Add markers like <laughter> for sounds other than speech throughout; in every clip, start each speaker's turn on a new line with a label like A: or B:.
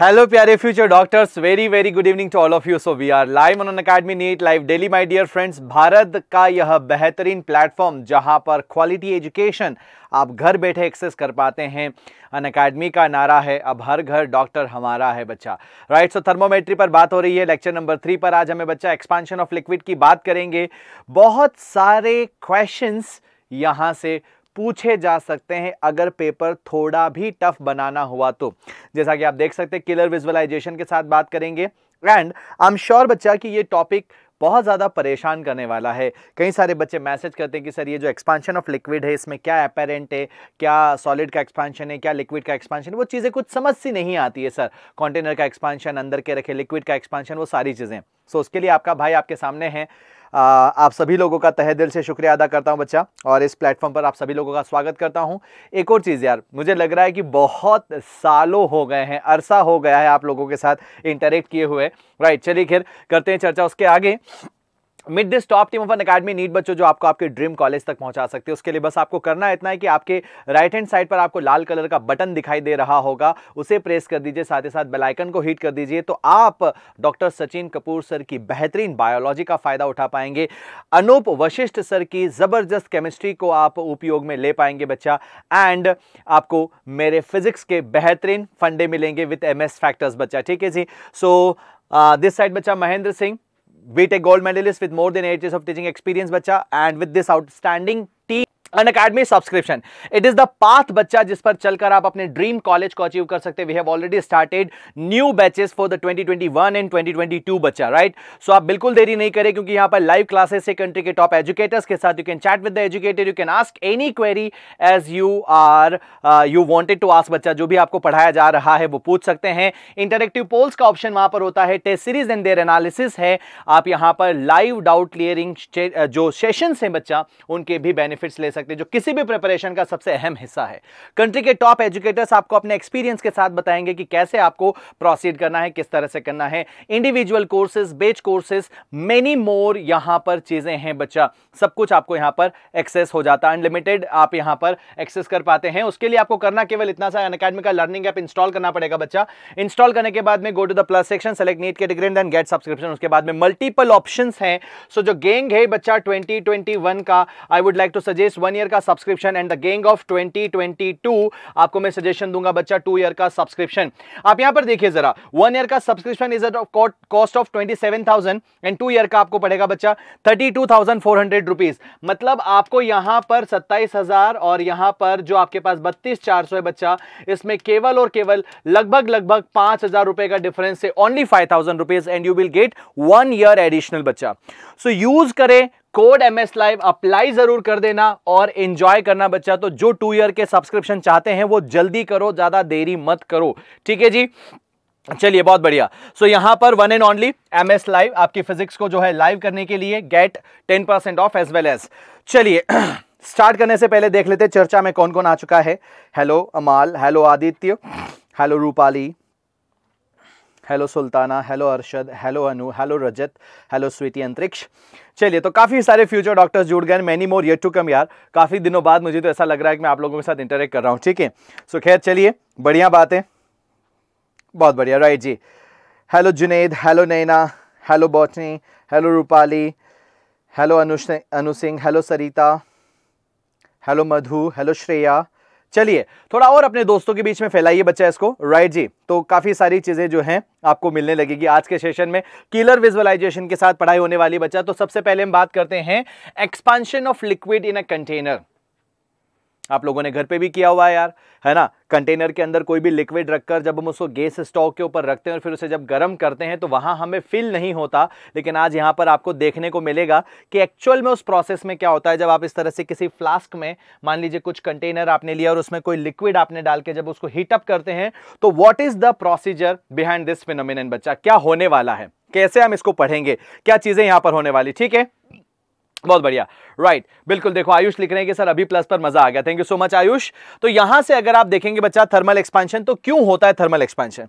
A: Hello प्यारे future doctors very very good evening to all of you so we are live on academy NEET live daily my dear friends Bharat का यह बेहतरीन platform जहां पर quality education आप घर बैठे एक्सेस कर पाते हैं अन अकेडमी का नारा है अब हर घर डॉक्टर हमारा है बच्चा राइट सो थर्मोमेट्री पर बात हो रही है लेक्चर नंबर थ्री पर आज हमें बच्चा एक्सपांशन ऑफ लिक्विड की बात करेंगे बहुत सारे क्वेश्चंस यहाँ से पूछे जा सकते हैं अगर पेपर थोड़ा भी टफ बनाना हुआ तो जैसा कि आप देख सकते हैं किलर विजुअलाइजेशन के साथ बात करेंगे एंड आई एम श्योर बच्चा कि ये टॉपिक बहुत ज़्यादा परेशान करने वाला है कई सारे बच्चे मैसेज करते हैं कि सर ये जो एक्सपांशन ऑफ लिक्विड है इसमें क्या अपेरेंट है क्या सॉलिड का एक्सपांशन है क्या लिक्विड का एक्सपांशन है वो चीज़ें कुछ समझ सी नहीं आती है सर कंटेनर का एक्सपांशन अंदर के रखे लिक्विड का एक्सपांशन वो सारी चीज़ें सो so, उसके लिए आपका भाई आपके सामने है आप सभी लोगों का तहे दिल से शुक्रिया अदा करता हूँ बच्चा और इस प्लेटफॉर्म पर आप सभी लोगों का स्वागत करता हूँ एक और चीज़ यार मुझे लग रहा है कि बहुत सालों हो गए हैं अरसा हो गया है आप लोगों के साथ इंटरेक्ट किए हुए राइट चलिए खैर करते हैं चर्चा उसके आगे mid this top team of Unacademy NEET बच्चों जो आपको आपके ड्रीम कॉलेज तक पहुंचा सकते हैं उसके लिए बस आपको करना इतना है कि आपके राइट हैंड साइड पर आपको लाल कलर का बटन दिखाई दे रहा होगा उसे प्रेस कर दीजिए साथ ही साथ बेलाइकन को हीट कर दीजिए तो आप डॉक्टर सचिन कपूर सर की बेहतरीन बायोलॉजी का फायदा उठा पाएंगे अनूप वशिष्ठ सर की ज़बरदस्त केमिस्ट्री को आप उपयोग में ले पाएंगे बच्चा एंड आपको मेरे फिजिक्स के बेहतरीन फंडे मिलेंगे विथ एम फैक्टर्स बच्चा ठीक है जी सो दिस साइड बच्चा Mahendra Singh BTEC gold medalist with more than 8 years of teaching experience bacha and with this outstanding team an subscription it is the path बच्चा जिस पर चलकर आप अपने ड्रीम कॉलेज को अचीव कर सकते we have already started new batches for the 2021 and 2022 बच्चा राइट right? सो so आप बिल्कुल देरी नहीं करें क्योंकि यहां पर लाइव क्लासेस से कंट्री के टॉप एजुकेटर्स के साथ you can chat with the educator you can ask any query as you are you wanted to ask बच्चा जो भी आपको पढ़ाया जा रहा है वो पूछ सकते हैं इंटरेक्टिव पोल्स का ऑप्शन वहां पर होता है test series and their analysis है आप यहां पर लाइव डाउट क्लियरिंग जो सेशन है बच्चा उनके भी बेनिफिट्स ले सकते सकते हैं जो किसी भी प्रिपरेशन का सबसे अहम हिस्सा है कंट्री के टॉप एजुकेटर्स आपको अपने एक्सपीरियंस के साथ बताएंगे कि कैसे आपको प्रोसीड करना है किस तरह से करना है individual courses batch courses many more यहां पर चीज़ें हैं बच्चा सब कुछ आपको यहां पर एक्सेस हो जाता है अनलिमिटेड आप यहां पर एक्सेस कर पाते हैं उसके लिए आपको करना केवल इतना सा अकेडमी का लर्निंग ऐप इंस्टॉल करना पड़ेगा बच्चा इंस्टॉल करने के बाद में go to the plus section select NEET category then get subscription उसके बाद में मल्टीपल ऑप्शन हैं सो so, जो गेंग है बच्चा ट्वेंटी का I would like to suggest one year का subscription and the gang of 2022 आपको मैं सजेशन दूंगा बच्चा टू ईयर का सब्सक्रिप्शन आप यहां पर देखिए जरा वन ईयर का subscription is at cost of twenty seven thousand and two year का आपको पड़ेगा बच्चा thirty two thousand four hundred rupees मतलब आपको यहां पर सत्ताईस हजार और यहां पर जो आपके पास बत्तीस चार सौ है बच्चा इसमें केवल और केवल लगभग लगभग पांच हजार रुपए का डिफरेंस है only five thousand rupees and you will get one year additional बच्चा सो so, यूज करें code M S live apply जरूर कर देना और एंजॉय करना बच्चा तो जो टू ईयर के सब्सक्रिप्शन चाहते हैं वो जल्दी करो ज़्यादा देरी मत करो ठीक है जी चलिए बहुत बढ़िया सो so, यहां पर one and only M S live आपकी फिजिक्स को जो है लाइव करने के लिए get ten percent off as well as चलिए स्टार्ट <clears throat> करने से पहले देख लेते चर्चा में कौन कौन आ चुका है hello Amaal hello Aditya hello Rupali hello Sultana hello Arshad hello Anu hello Rajat hello Sweety Antariksh चलिए तो काफ़ी सारे फ्यूचर डॉक्टर्स जुड़ गए many more yet to come यार काफ़ी दिनों बाद मुझे तो ऐसा लग रहा है कि मैं आप लोगों के साथ इंटरेक्ट कर रहा हूँ ठीक है सो खैर चलिए बढ़िया बात है बहुत बढ़िया राइट जी hello Junaid hello Naina hello botany hello Rupali hello Anu Anu Singh hello Sarita hello Madhu hello Shreya चलिए थोड़ा और अपने दोस्तों के बीच में फैलाइए बच्चा इसको राइट जी तो काफ़ी सारी चीज़ें जो हैं आपको मिलने लगेगी आज के सेशन में कीलर विजुअलाइजेशन के साथ पढ़ाई होने वाली बच्चा तो सबसे पहले हम बात करते हैं expansion of liquid in a container आप लोगों ने घर पे भी किया हुआ है यार है ना कंटेनर के अंदर कोई भी लिक्विड रखकर जब हम उसको गैस स्टोव के ऊपर रखते हैं और फिर उसे जब गर्म करते हैं तो वहाँ हमें फील नहीं होता लेकिन आज यहाँ पर आपको देखने को मिलेगा कि एक्चुअल में उस प्रोसेस में क्या होता है जब आप इस तरह से किसी फ्लास्क में मान लीजिए कुछ कंटेनर आपने लिया और उसमें कोई लिक्विड आपने डाल के जब उसको हीटअप करते हैं तो what is the procedure behind this phenomenon बच्चा क्या होने वाला है कैसे हम इसको पढ़ेंगे क्या चीज़ें यहाँ पर होने वाली ठीक है बहुत बढ़िया राइट right. बिल्कुल देखो आयुष लिख रहे हैं कि सर अभी प्लस पर मजा आ गया thank you so much Ayush तो यहां से अगर आप देखेंगे बच्चा थर्मल एक्सपेंशन तो क्यों होता है थर्मल एक्सपेंशन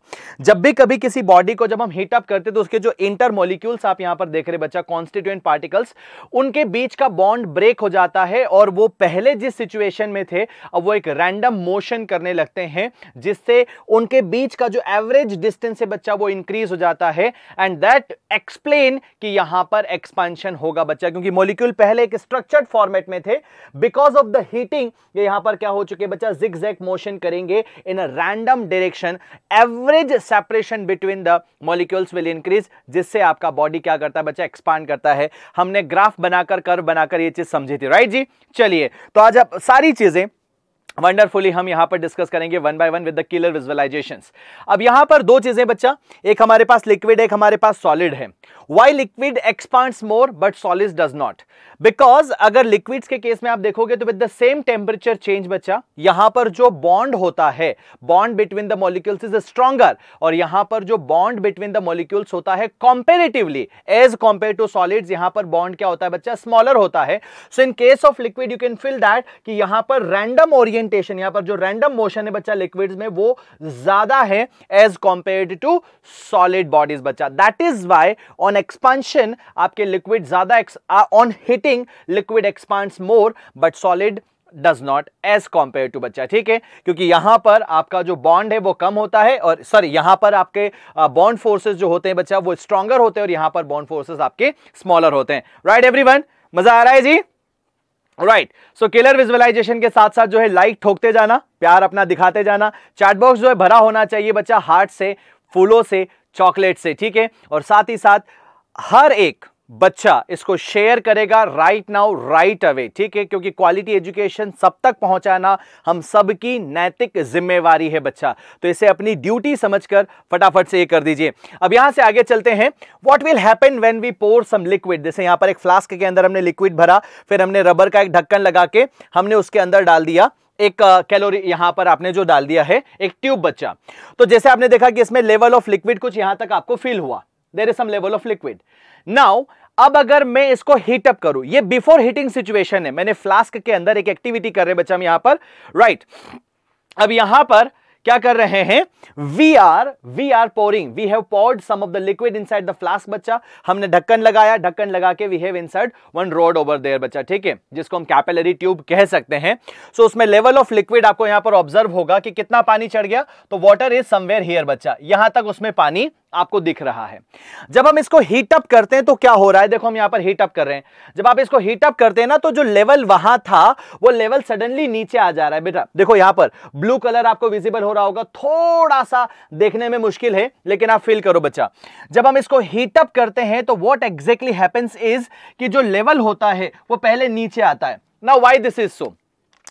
A: जब भी कभी किसी बॉडी को जब हम हीट अप करते तो उसके जो इंटर मोलिक्यूल्स आप यहां पर देख रहे बच्चा कॉन्स्टिट्यूएंट पार्टिकल्स उनके बीच का बॉन्ड ब्रेक हो जाता है और वो पहले जिस सिचुएशन में थे अब वो एक रैंडम मोशन करने लगते हैं जिससे उनके बीच का जो एवरेज डिस्टेंस है बच्चा वो इंक्रीज हो जाता है एंड दैट एक्सप्लेन कि यहां पर एक्सपेंशन होगा बच्चा क्योंकि मोलिक मॉलिक्यूल पहले एक स्ट्रक्चर्ड फॉर्मेट में थे बिकॉज ऑफ द हीटिंग ये यहां पर क्या हो चुके बच्चा जिग जैक मोशन करेंगे in a random direction average separation between the molecules will increase जिससे आपका बॉडी क्या करता है बच्चा एक्सपांड करता है हमने ग्राफ बनाकर कर बनाकर ये चीज समझी थी राइट जी चलिए तो आज आप सारी चीजें वंडरफुली हम यहां पर डिस्कस करेंगे one by one with the killer visualisations अब यहां पर दो चीज़ें बच्चा एक हमारे पास लिक्विड एक हमारे पास सॉलिड है why liquid expands more but solid does not because अगर लिक्विड्स के केस में आप देखोगे तो with the same temperature change बच्चा यहां पर जो बॉन्ड होता है bond between the molecules is stronger और यहां पर जो बॉन्ड बिटवीन द मॉलिक्यूल्स होता है comparatively as compare to solid यहां पर बॉन्ड क्या होता है बच्चा स्मॉलर होता है so in case of liquid you can feel that कि यहां पर रैंडम ओरियंट ओरिएंटेशन यहां पर जो रैंडम मोशन है बच्चा लिक्विड्स में वो ज्यादा है as compared to solid bodies बच्चा that is why on expansion आपके लिक्विड ज्यादा on heating liquid expands more but solid does not as compare to बच्चा ठीक है क्योंकि यहां पर आपका जो बॉन्ड है वो कम होता है और सॉरी यहां पर आपके बॉन्ड फोर्सेज जो होते हैं बच्चा वो स्ट्रॉगर होते हैं और यहां पर बॉन्ड फोर्सेज आपके स्मॉलर होते हैं राइट right, एवरीवन मजा आ रहा है जी राइट सो किलर विजुअलाइजेशन के साथ साथ जो है लाइक ठोकते जाना प्यार अपना दिखाते जाना चैटबॉक्स जो है भरा होना चाहिए बच्चा हार्ट से फूलों से चॉकलेट से ठीक है और साथ ही साथ हर एक बच्चा इसको शेयर करेगा राइट नाउ राइट अवे ठीक है क्योंकि क्वालिटी एजुकेशन सब तक पहुंचाना हम सबकी नैतिक जिम्मेवारी है बच्चा तो इसे अपनी ड्यूटी समझकर फटाफट से ये कर दीजिए अब यहां से आगे चलते हैं what will happen when we pour some liquid जैसे यहां पर एक फ्लास्क के अंदर हमने लिक्विड भरा फिर हमने रबर का एक ढक्कन लगा के हमने उसके अंदर डाल दिया एक कैलोरी यहां पर आपने जो डाल दिया है एक ट्यूब बच्चा तो जैसे आपने देखा कि इसमें लेवल ऑफ लिक्विड कुछ यहां तक आपको फील हुआ there is some level of liquid now अब अगर मैं इसको हीटअप करूं ये बिफोर हीटिंग सिचुएशन है मैंने फ्लास्क के अंदर एक एक्टिविटी कर रहे हैं बच्चा हम यहां पर राइट right. अब यहां पर क्या कर रहे हैं we are we are pouring we have poured some of the liquid inside the flask बच्चा हमने ढक्कन लगाया ढक्कन लगा के we have inside one rod over there बच्चा ठीक है जिसको हम कैपेलरी ट्यूब कह सकते हैं सो so, उसमें लेवल ऑफ लिक्विड आपको यहां पर ऑब्जर्व होगा कि कितना पानी चढ़ गया तो वॉटर इज समवेयर हियर बच्चा यहां तक उसमें पानी आपको दिख रहा है जब हम इसको हीटअप करते हैं तो क्या हो रहा है देखो हम यहां पर हीटअप कर रहे हैं जब आप इसको हीटअप करते हैं ना तो जो लेवल वहां था वो लेवल सडनली नीचे आ जा रहा है बेटा देखो यहां पर ब्लू कलर आपको विजिबल हो रहा होगा थोड़ा सा देखने में मुश्किल है लेकिन आप फील करो बच्चा जब हम इसको हीटअप करते हैं तो वॉट एग्जैक्टली हैपन्स इज कि जो लेवल होता है वो पहले नीचे आता है ना वाई दिस इज सो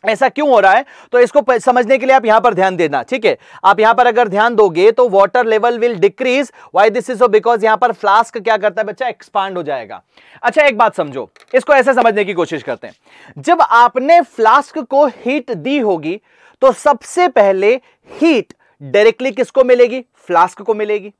A: ऐसा क्यों हो रहा है तो इसको समझने के लिए आप यहां पर ध्यान देना ठीक है आप यहां पर अगर ध्यान दोगे तो water level will decrease why this is because यहां पर फ्लास्क क्या करता है बच्चा एक्सपांड हो जाएगा अच्छा एक बात समझो इसको ऐसे समझने की कोशिश करते हैं जब आपने फ्लास्क को हीट दी होगी तो सबसे पहले हीट डायरेक्टली किसको मिलेगी फ्लास्क को मिलेगी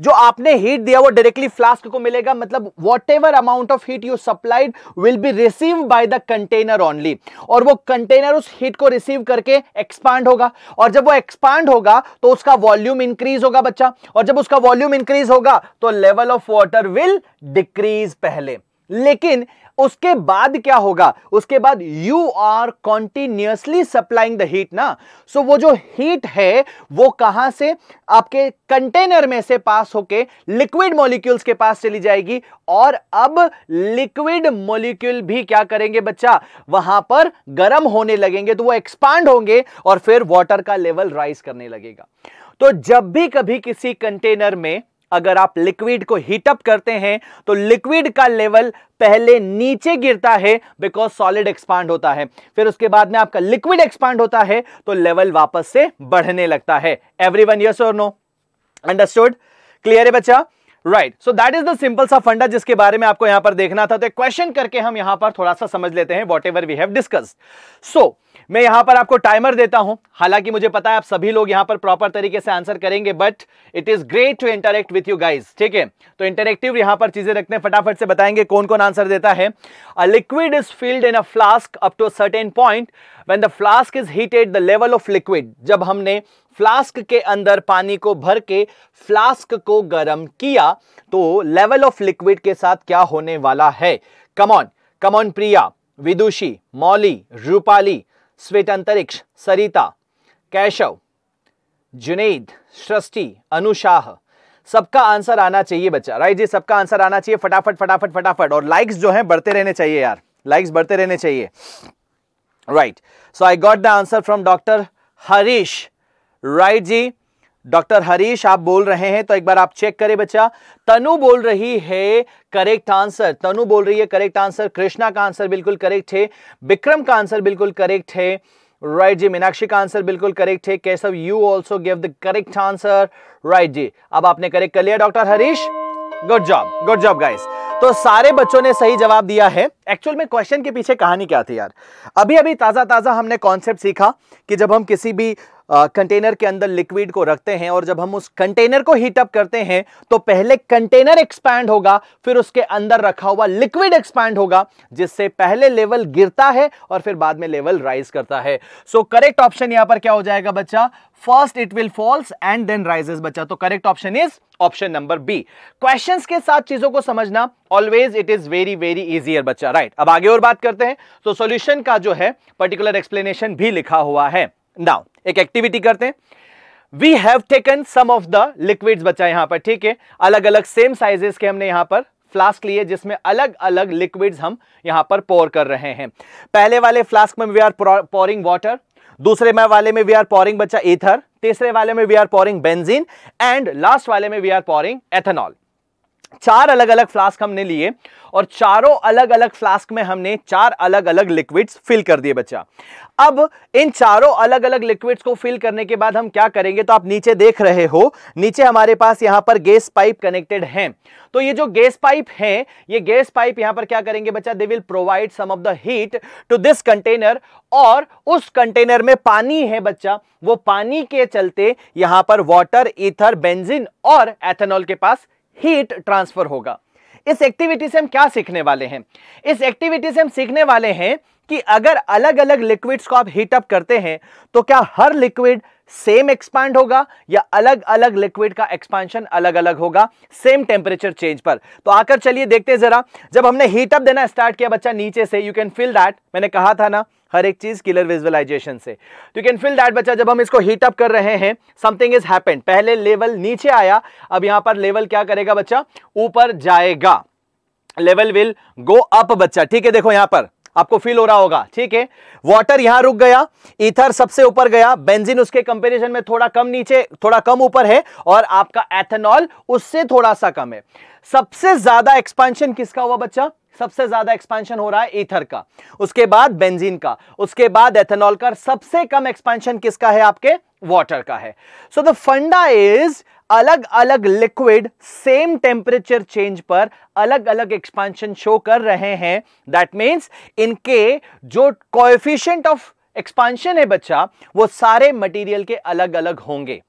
A: जो आपने हीट दिया वो डायरेक्टली फ्लास्क को मिलेगा मतलब whatever amount of heat you supplied will be receive by the container only और वो कंटेनर उस हीट को रिसीव करके एक्सपांड होगा और जब वो एक्सपांड होगा तो उसका वॉल्यूम इंक्रीज होगा बच्चा और जब उसका वॉल्यूम इंक्रीज होगा तो level of water will decrease पहले लेकिन उसके बाद क्या होगा उसके बाद you are continuously supplying the heat ना सो so, वो जो हीट है वो कहां से आपके कंटेनर में से पास होके लिक्विड मॉलिक्यूल्स के पास चली जाएगी और अब लिक्विड मॉलिक्यूल भी क्या करेंगे बच्चा वहां पर गर्म होने लगेंगे तो वो एक्सपांड होंगे और फिर वाटर का लेवल राइज करने लगेगा तो जब भी कभी किसी कंटेनर में अगर आप लिक्विड को हीटअप करते हैं तो लिक्विड का लेवल पहले नीचे गिरता है बिकॉज सॉलिड एक्सपांड होता है फिर उसके बाद में आपका लिक्विड एक्सपांड होता है तो लेवल वापस से बढ़ने लगता है एवरी वन यस और नो अंडरस्टूड क्लियर है बच्चा right so that is the simple सा फंडा जिसके बारे में आपको यहां पर देखना था तो क्वेश्चन करके हम यहां पर थोड़ा सा समझ लेते हैं whatever we have discussed so मैं यहां पर आपको टाइमर देता हूं हालांकि मुझे पता है आप सभी लोग यहां पर प्रॉपर तरीके से आंसर करेंगे but it is great to interact with you guys ठीक है तो इंटरेक्टिव यहां पर चीजें रखते हैं फटाफट से बताएंगे कौन कौन आंसर देता है a liquid is filled in a flask up to certain point when the flask is heated the level of liquid जब हमने फ्लास्क के अंदर पानी को भर के फ्लास्क को गर्म किया तो लेवल ऑफ लिक्विड के साथ क्या होने वाला है कमॉन कमॉन प्रिया विदुषी मौली रूपाली स्वेट अंतरिक्ष सरिता कैशव जुनेद सृष्टि अनुशाह सबका आंसर आना चाहिए बच्चा राइट जी सबका आंसर आना चाहिए फटाफट फटाफट फटाफट और लाइक्स जो है बढ़ते रहने चाहिए यार लाइक्स बढ़ते रहने चाहिए right so I got the answer from doctor Harish right जी डॉक्टर हरीश आप बोल रहे हैं तो एक बार आप चेक करें बच्चा तनु बोल रही है करेक्ट आंसर तनु बोल रही है करेक्ट आंसर कृष्णा का आंसर बिल्कुल करेक्ट है विक्रम का आंसर बिल्कुल करेक्ट है राइट जी मीनाक्षी का आंसर बिल्कुल करेक्ट है Keshav you also give the correct answer right जी अब आपने करेक्ट कर लिया doctor Harish good job good job guys तो सारे बच्चों ने सही जवाब दिया है एक्चुअल में क्वेश्चन के पीछे कहानी क्या थी यार अभी अभी ताज़ा ताज़ा हमने कॉन्सेप्ट सीखा कि जब हम किसी भी कंटेनर के अंदर लिक्विड को रखते हैं और जब हम उस कंटेनर को हीटअप करते हैं तो पहले कंटेनर एक्सपैंड होगा फिर उसके अंदर रखा हुआ लिक्विड एक्सपैंड होगा जिससे पहले लेवल गिरता है और फिर बाद में लेवल राइज करता है सो करेक्ट ऑप्शन यहां पर क्या हो जाएगा बच्चा first it will falls and then rises बच्चा तो correct option is option number B question के साथ चीजों को समझना always it is very very easier बच्चा राइट right. अब आगे और बात करते हैं तो सोल्यूशन का जो है पर्टिकुलर एक्सप्लेनेशन भी लिखा हुआ है नाउ एक एक्टिविटी करते हैं we have taken some of the liquids बच्चा यहां पर ठीक है अलग अलग सेम साइजेस के हमने यहां पर फ्लास्क लिए जिसमें अलग अलग लिक्विड्स हम यहां पर पोर कर रहे हैं पहले वाले फ्लास्क में वी आर पोरिंग वाटर दूसरे में वाले में वी आर पोरिंग बच्चा एथर तीसरे वाले में we are pouring benzene and last वाले में वी आर पोरिंग एथेनॉल चार अलग अलग फ्लास्क हमने लिए और चारों अलग अलग फ्लास्क में हमने चार अलग अलग लिक्विड्स फिल कर दिए बच्चा अब इन चारों अलग अलग लिक्विड्स को फिल करने के बाद हम क्या करेंगे तो आप नीचे देख रहे हो नीचे हमारे पास यहां पर गैस पाइप कनेक्टेड हैं तो ये जो गैस पाइप हैं ये गैस पाइप यहां पर क्या करेंगे बच्चा they will provide some of the heat to this container और उस कंटेनर में पानी है बच्चा वो पानी के चलते यहां पर वॉटर इथर बेंजिन और एथेनॉल के पास हीट ट्रांसफर होगा इस एक्टिविटी से हम क्या सीखने वाले हैं इस एक्टिविटी से हम सीखने वाले हैं कि अगर अलग अलग लिक्विड्स को आप हीटअप करते हैं तो क्या हर लिक्विड सेम एक्सपांड होगा या अलग अलग लिक्विड का एक्सपांशन अलग अलग होगा सेम टेम्परेचर चेंज पर तो आकर चलिए देखते हैं जरा जब हमने हीटअप देना स्टार्ट किया बच्चा नीचे से यू कैन फील दैट मैंने कहा था ना हर एक चीज क्लियर विजुअलाइजेशन से यू कैन फील दैट बच्चा जब हम इसको हीट अप कर रहे हैं समथिंग इज हैपेंड पहले लेवल नीचे आया अब यहां पर लेवल क्या करेगा बच्चा ऊपर जाएगा लेवल विल गो अप बच्चा ठीक है देखो यहां पर आपको फील हो रहा होगा ठीक है वाटर यहां रुक गया इथर सबसे ऊपर गया बेंजीन उसके कंपेरिजन में थोड़ा कम नीचे थोड़ा कम ऊपर है और आपका एथेनॉल उससे थोड़ा सा कम है सबसे ज्यादा एक्सपांशन किसका हुआ बच्चा सबसे ज्यादा एक्सपेंशन हो रहा है ईथर का उसके बाद बेंजीन का उसके बाद एथेनॉल का सबसे कम एक्सपेंशन किसका है आपके वाटर का है सो द फंडा इज अलग अलग लिक्विड सेम टेम्परेचर चेंज पर अलग अलग एक्सपेंशन शो कर रहे हैं दैट मीन्स इनके जो कोएफिशिएंट ऑफ एक्सपांशन है बच्चा वो सारे मटेरियल के अलग अलग होंगे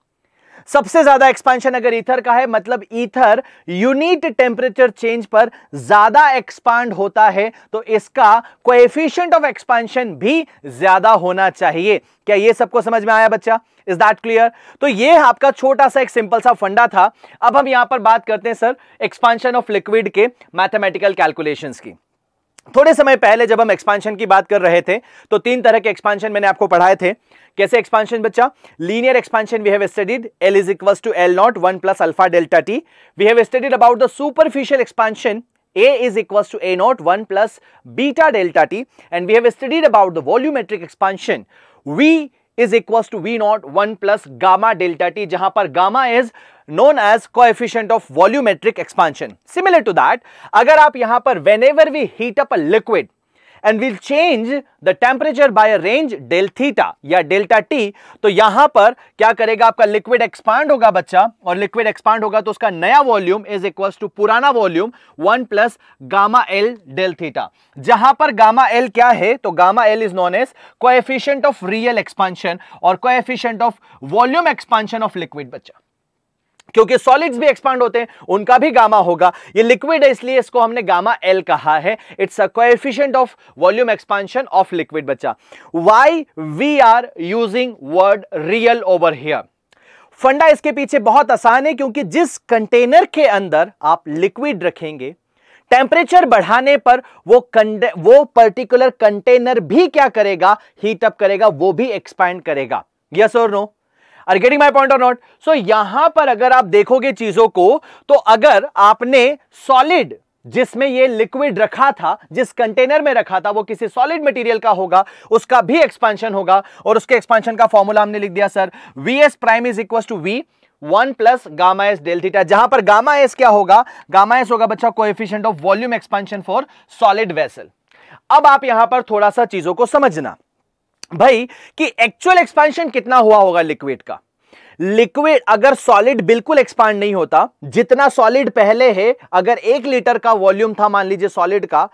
A: सबसे ज्यादा एक्सपांशन अगर ईथर का है मतलब ईथर यूनिट टेम्परेचर चेंज पर ज्यादा एक्सपांड होता है तो इसका कोएफिशिएंट ऑफ एक्सपांशन भी ज्यादा होना चाहिए क्या ये सबको समझ में आया बच्चा इज दैट क्लियर तो ये आपका छोटा सा एक सिंपल सा फंडा था अब हम यहां पर बात करते हैं सर एक्सपांशन ऑफ लिक्विड के मैथमेटिकल कैलकुलेशन की थोड़े समय पहले जब हम एक्सपांशन की बात कर रहे थे तो तीन तरह के एक्सपांशन मैंने आपको पढ़ाए थे कैसे एक्सपांशन बच्चा linear expansion we have studied L is equal to L naught one plus alpha delta T we have studied about the superficial expansion A is equal to A naught one plus beta delta T and we have studied about the volumetric expansion V is equal to V naught one plus gamma delta T जहां पर gamma is known as coefficient of volumetric expansion. Similar to that, अगर आप यहाँ पर whenever we heat up a liquid and we'll change the temperature by a range del theta या delta T, तो यहाँ पर क्या करेगा आपका liquid expand होगा बच्चा और liquid expand होगा तो उसका नया volume is equals to पुराना volume 1 plus gamma L del theta. जहाँ पर gamma L क्या है तो gamma L is known as coefficient of real expansion और coefficient of volume expansion of liquid बच्चा क्योंकि सॉलिड्स भी एक्सपांड होते हैं उनका भी गामा होगा ये लिक्विड है इसलिए इसको हमने गामा एल कहा है it's a coefficient of volume expansion of liquid बच्चा why we are using word real over here funda इसके पीछे बहुत आसान है क्योंकि जिस कंटेनर के अंदर आप लिक्विड रखेंगे टेम्परेचर बढ़ाने पर वो वो पर्टिकुलर कंटेनर भी क्या करेगा हीटअप करेगा वो भी एक्सपैंड करेगा यस और no are getting my point of not so यहां पर अगर आप देखोगे चीजों को तो अगर आपने सॉलिड जिसमें ये लिक्विड रखा था जिस कंटेनर में रखा था वो किसी सॉलिड मटेरियल का होगा उसका भी एक्सपांशन होगा और उसके एक्सपांशन का फॉर्मूला हमने लिख दिया sir V S prime is equal to V one plus gamma S delta theta जहां पर गामा एस क्या होगा गामा एस होगा बच्चा coefficient of volume expansion for solid vessel अब आप यहां पर थोड़ा सा चीजों को समझना भाई कि एक्चुअल एक्सपेंशन कितना हुआ होगा लिक्विड का लिक्विड अगर सॉलिड बिल्कुल एक्सपांड नहीं होता जितना सॉलिड पहले है अगर एक लीटर का वॉल्यूम था मान लीजिए सॉलिड का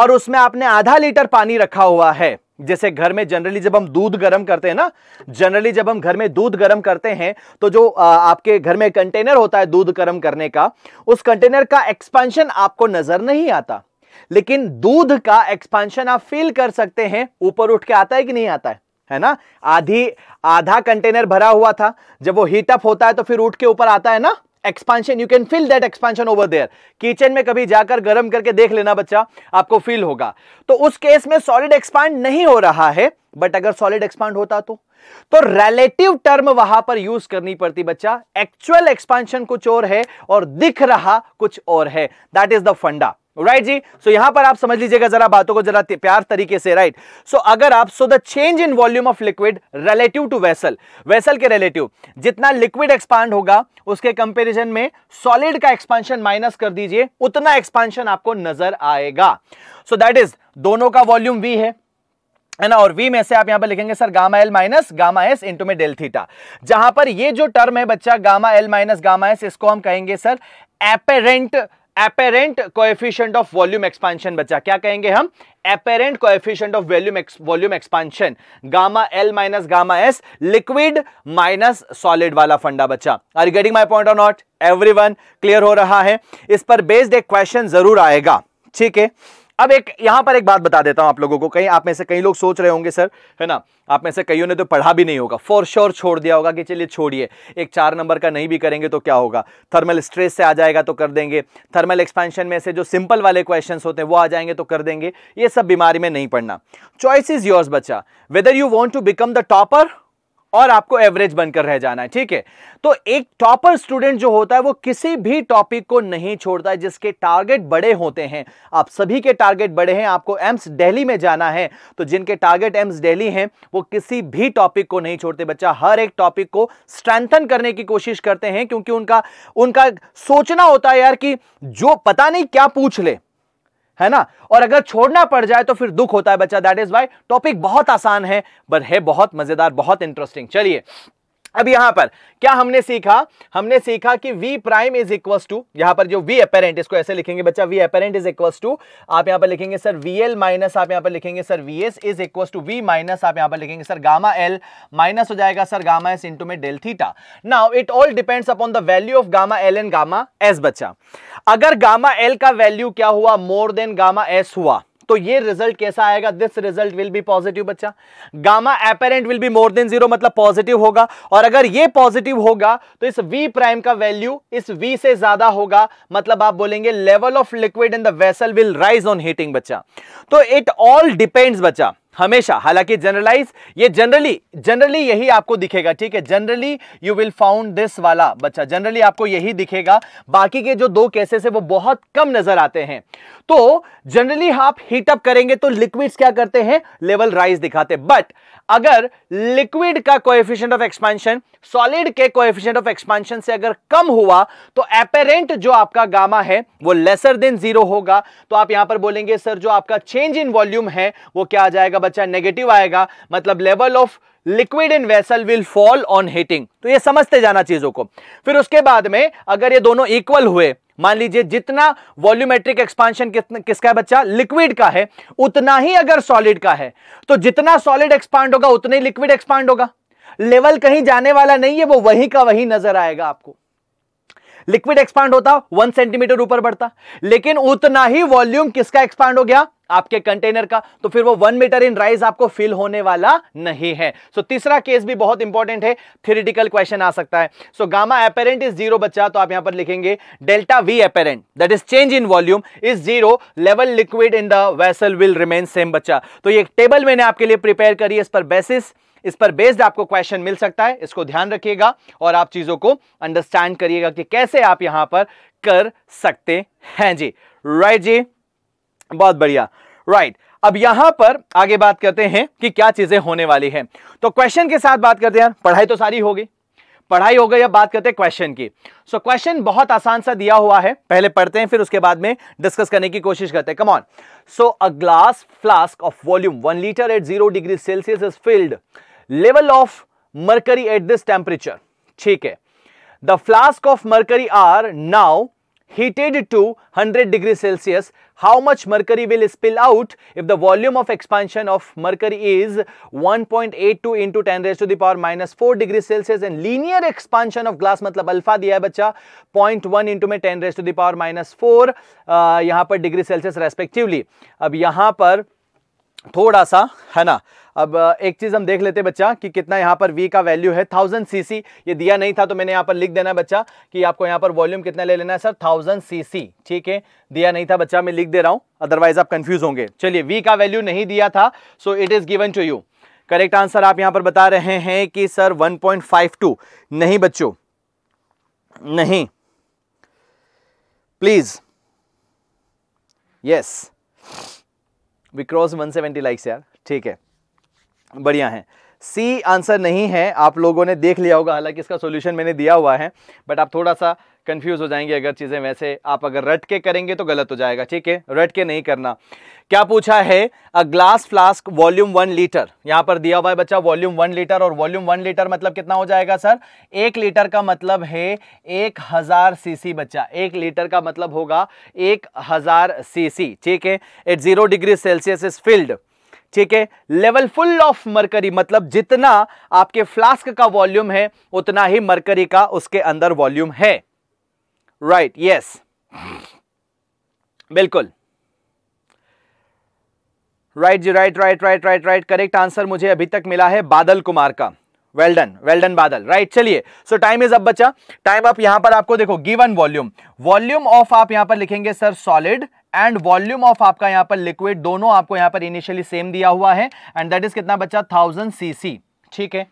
A: और उसमें आपने आधा लीटर पानी रखा हुआ है जैसे घर में जनरली जब हम दूध गर्म करते हैं ना जनरली जब हम घर में दूध गर्म करते हैं तो जो आपके घर में कंटेनर होता है दूध गर्म करने का उस कंटेनर का एक्सपेंशन आपको नजर नहीं आता लेकिन दूध का एक्सपांशन आप फील कर सकते हैं ऊपर उठ के आता है कि नहीं आता है है ना आधी आधा कंटेनर भरा हुआ था जब वो हीटअप होता है तो फिर उठ के ऊपर आता है ना expansion you can feel that expansion over there kitchen में कभी जाकर गर्म करके देख लेना बच्चा आपको फील होगा तो उस केस में सॉलिड एक्सपांड नहीं हो रहा है बट अगर सॉलिड एक्सपांड होता तो तो रिलेटिव टर्म वहां पर यूज करनी पड़ती बच्चा एक्चुअल एक्सपांशन कुछ और है और दिख रहा कुछ और है that is the funda right जी सो यहां पर आप समझ लीजिएगा जरा बातों को जरा प्यार तरीके से राइट सो अगर आप so the change in volume of liquid relative to vessel vessel के रिलेटिव जितना लिक्विड एक्सपांड होगा उसके कंपैरिजन में सॉलिड का एक्सपांशन माइनस कर दीजिए उतना एक्सपांशन आपको नजर आएगा सो दैट इज दोनों का वॉल्यूम वी है है ना और वी में से आप यहां पर लिखेंगे sir gamma L minus gamma S into में डेल थीटा जहां पर ये जो टर्म है बच्चा gamma L minus gamma S इसको हम कहेंगे sir apparent apparent coefficient of volume expansion बचा क्या कहेंगे हम apparent coefficient of volume volume expansion gamma L minus gamma S liquid minus solid वाला फंडा बचा are you getting my point और नॉट एवरीवन क्लियर हो रहा है इस पर बेस्ड एक क्वेश्चन जरूर आएगा ठीक है अब एक यहां पर एक बात बता देता हूं आप लोगों को कहीं आप में से कई लोग सोच रहे होंगे सर है ना आप में से कईयों ने तो पढ़ा भी नहीं होगा फॉर श्योर छोड़ दिया होगा कि चलिए छोड़िए एक चार नंबर का नहीं भी करेंगे तो क्या होगा थर्मल स्ट्रेस से आ जाएगा तो कर देंगे थर्मल एक्सपेंशन में से जो सिंपल वाले क्वेश्चन होते हैं वो आ जाएंगे तो कर देंगे ये सब बीमारी में नहीं पड़ना चॉइस इज योर्स बच्चा whether you want to become the topper और आपको एवरेज बनकर रह जाना है ठीक है तो एक टॉपर स्टूडेंट जो होता है वो किसी भी टॉपिक को नहीं छोड़ता है जिसके टारगेट बड़े होते हैं आप सभी के टारगेट बड़े हैं आपको एम्स दिल्ली में जाना है तो जिनके टारगेट एम्स दिल्ली हैं वो किसी भी टॉपिक को नहीं छोड़ते बच्चा हर एक टॉपिक को स्ट्रेंथन करने की कोशिश करते हैं क्योंकि उनका उनका सोचना होता है यार कि जो पता नहीं क्या पूछ ले है ना और अगर छोड़ना पड़ जाए तो फिर दुख होता है बच्चा दैट इज वाई टॉपिक बहुत आसान है बट है बहुत मजेदार बहुत इंटरेस्टिंग चलिए अब यहां पर क्या हमने सीखा हमने सीखा कि v prime is equal to यहां पर जो v अपेरेंट इसको ऐसे लिखेंगे बच्चा v apparent is equal to आप यहां पर लिखेंगे सर vl माइनस आप यहां पर लिखेंगे sir vs is equal to v minus आप यहां पर लिखेंगे सर गामा l माइनस हो जाएगा सर गामा s इंटू में del theta now it all depends upon the value of gamma L and gamma S बच्चा अगर गामा एल का वैल्यू क्या हुआ मोर देन गामा एस हुआ तो ये रिजल्ट कैसा आएगा this result will be positive बच्चा gamma apparent will be more than zero मतलब पॉजिटिव होगा और अगर ये पॉजिटिव होगा तो इस वी प्राइम का वैल्यू इस वी से ज्यादा होगा मतलब आप बोलेंगे level of liquid in the vessel will rise on heating बच्चा तो इट ऑल डिपेंड्स बच्चा हमेशा हालांकि जनरलाइज ये जनरली जनरली यही आपको दिखेगा ठीक है generally you will found this वाला बच्चा जनरली आपको यही दिखेगा बाकी के जो दो केसेस है वो बहुत कम नजर आते हैं तो जनरली आप हीटअप करेंगे तो लिक्विड्स क्या करते हैं लेवल राइज दिखाते बट अगर लिक्विड का कोएफिशिएंट ऑफ एक्सपेंशन सॉलिड के कोएफिशिएंट ऑफ एक्सपेंशन से अगर कम हुआ तो एपेरेंट जो आपका गामा है वो लेसर देन जीरो होगा तो आप यहां पर बोलेंगे सर जो आपका चेंज इन वॉल्यूम है वो क्या आ जाएगा बच्चा नेगेटिव आएगा मतलब level of liquid in vessel will fall on heating तो ये समझते जाना चीजों को फिर उसके बाद में अगर ये दोनों इक्वल हुए मान लीजिए जितना वॉल्यूमेट्रिक एक्सपांशन किसका है बच्चा लिक्विड का है उतना ही अगर सॉलिड का है तो जितना सॉलिड एक्सपांड होगा उतना ही लिक्विड एक्सपांड होगा लेवल कहीं जाने वाला नहीं है वो वही का वही नजर आएगा आपको लिक्विड एक्सपांड होता वन सेंटीमीटर ऊपर बढ़ता लेकिन उतना ही वॉल्यूम किसका एक्सपांड हो गया आपके कंटेनर का तो फिर वो वन मीटर इन राइज आपको फिल होने वाला नहीं है सो so, तीसरा केस भी बहुत इंपॉर्टेंट है थ्योरिटिकल क्वेश्चन आ सकता है so gamma apparent is zero बच्चा तो आप यहां पर लिखेंगे delta V apparent that is change in volume is zero level liquid in the vessel will remain same बच्चा तो ये टेबल मैंने आपके लिए प्रिपेयर करी है इस पर बेसिस इस पर बेस्ड आपको क्वेश्चन मिल सकता है इसको ध्यान रखिएगा और आप चीजों को अंडरस्टैंड करिएगा कि कैसे आप यहां पर कर सकते हैं जी राइट right जी बहुत बढ़िया राइट right. अब यहां पर आगे बात करते हैं कि क्या चीजें होने वाली हैं तो क्वेश्चन के साथ बात करते हैं पढ़ाई तो सारी होगी पढ़ाई हो गई अब बात करते हैं क्वेश्चन की सो so, क्वेश्चन बहुत आसान सा दिया हुआ है पहले पढ़ते हैं फिर उसके बाद में डिस्कस करने की कोशिश करते हैं come on so a glass flask of volume one litre at zero degree Celsius is filled level of mercury at this temperature ठीक है the flask of mercury are now heated to 100 degree Celsius, how much mercury will spill out if the volume of expansion of mercury is 1.82 into 10 raised to the power minus 4 degree Celsius and linear expansion of glass matlab alpha diya hai bachcha 0.1 into में 10 raised to the power minus 4 uh, yahan par degree celsius respectively ab yahan par थोड़ा सा है ना अब एक चीज़ हम देख लेते बच्चा कि कितना यहाँ पर वी का वैल्यू है थाउजेंड सीसी ये दिया नहीं था तो मैंने यहाँ पर लिख देना है बच्चा कि आपको यहाँ पर वॉल्यूम कितना ले लेना है सर थाउजेंड सीसी ठीक है दिया नहीं था बच्चा मैं लिख दे रहा हूँ अदरवाइज आप कंफ्यूज होंगे चलिए वी का वैल्यू नहीं दिया था so it is given to you correct answer आप यहाँ पर बता रहे हैं कि सर टू नहीं बच्चों नहीं प्लीज़ यस yes. विक्रॉस 170 लाइक्स यार ठीक है बढ़िया है सी आंसर नहीं है आप लोगों ने देख लिया होगा हालांकि इसका सोल्यूशन मैंने दिया हुआ है बट आप थोड़ा सा कंफ्यूज हो जाएंगे अगर चीज़ें वैसे आप अगर रट के करेंगे तो गलत हो जाएगा ठीक है रट के नहीं करना क्या पूछा है a glass flask volume one litre यहाँ पर दिया हुआ है बच्चा वॉल्यूम वन लीटर और वॉल्यूम वन लीटर मतलब कितना हो जाएगा सर एक लीटर का मतलब है एक हज़ार सी बच्चा एक लीटर का मतलब होगा एक हज़ार सी ठीक है at zero degree Celsius is filled ठीक है लेवल फुल ऑफ मरकरी मतलब जितना आपके फ्लास्क का वॉल्यूम है उतना ही मरकरी का उसके अंदर वॉल्यूम है राइट right, यस yes. बिल्कुल राइट जी right right right right right correct answer मुझे अभी तक मिला है बादल कुमार का well done well done Badal right चलिए सो टाइम इज अब बचा टाइम आप यहां पर आपको देखो गिवन वॉल्यूम वॉल्यूम ऑफ आप यहां पर लिखेंगे sir solid and volume of आपका यहां पर लिक्विड दोनों आपको यहां पर इनिशियली सेम दिया हुआ है एंड दैट इज कितना बच्चा थाउजेंड सी ठीक है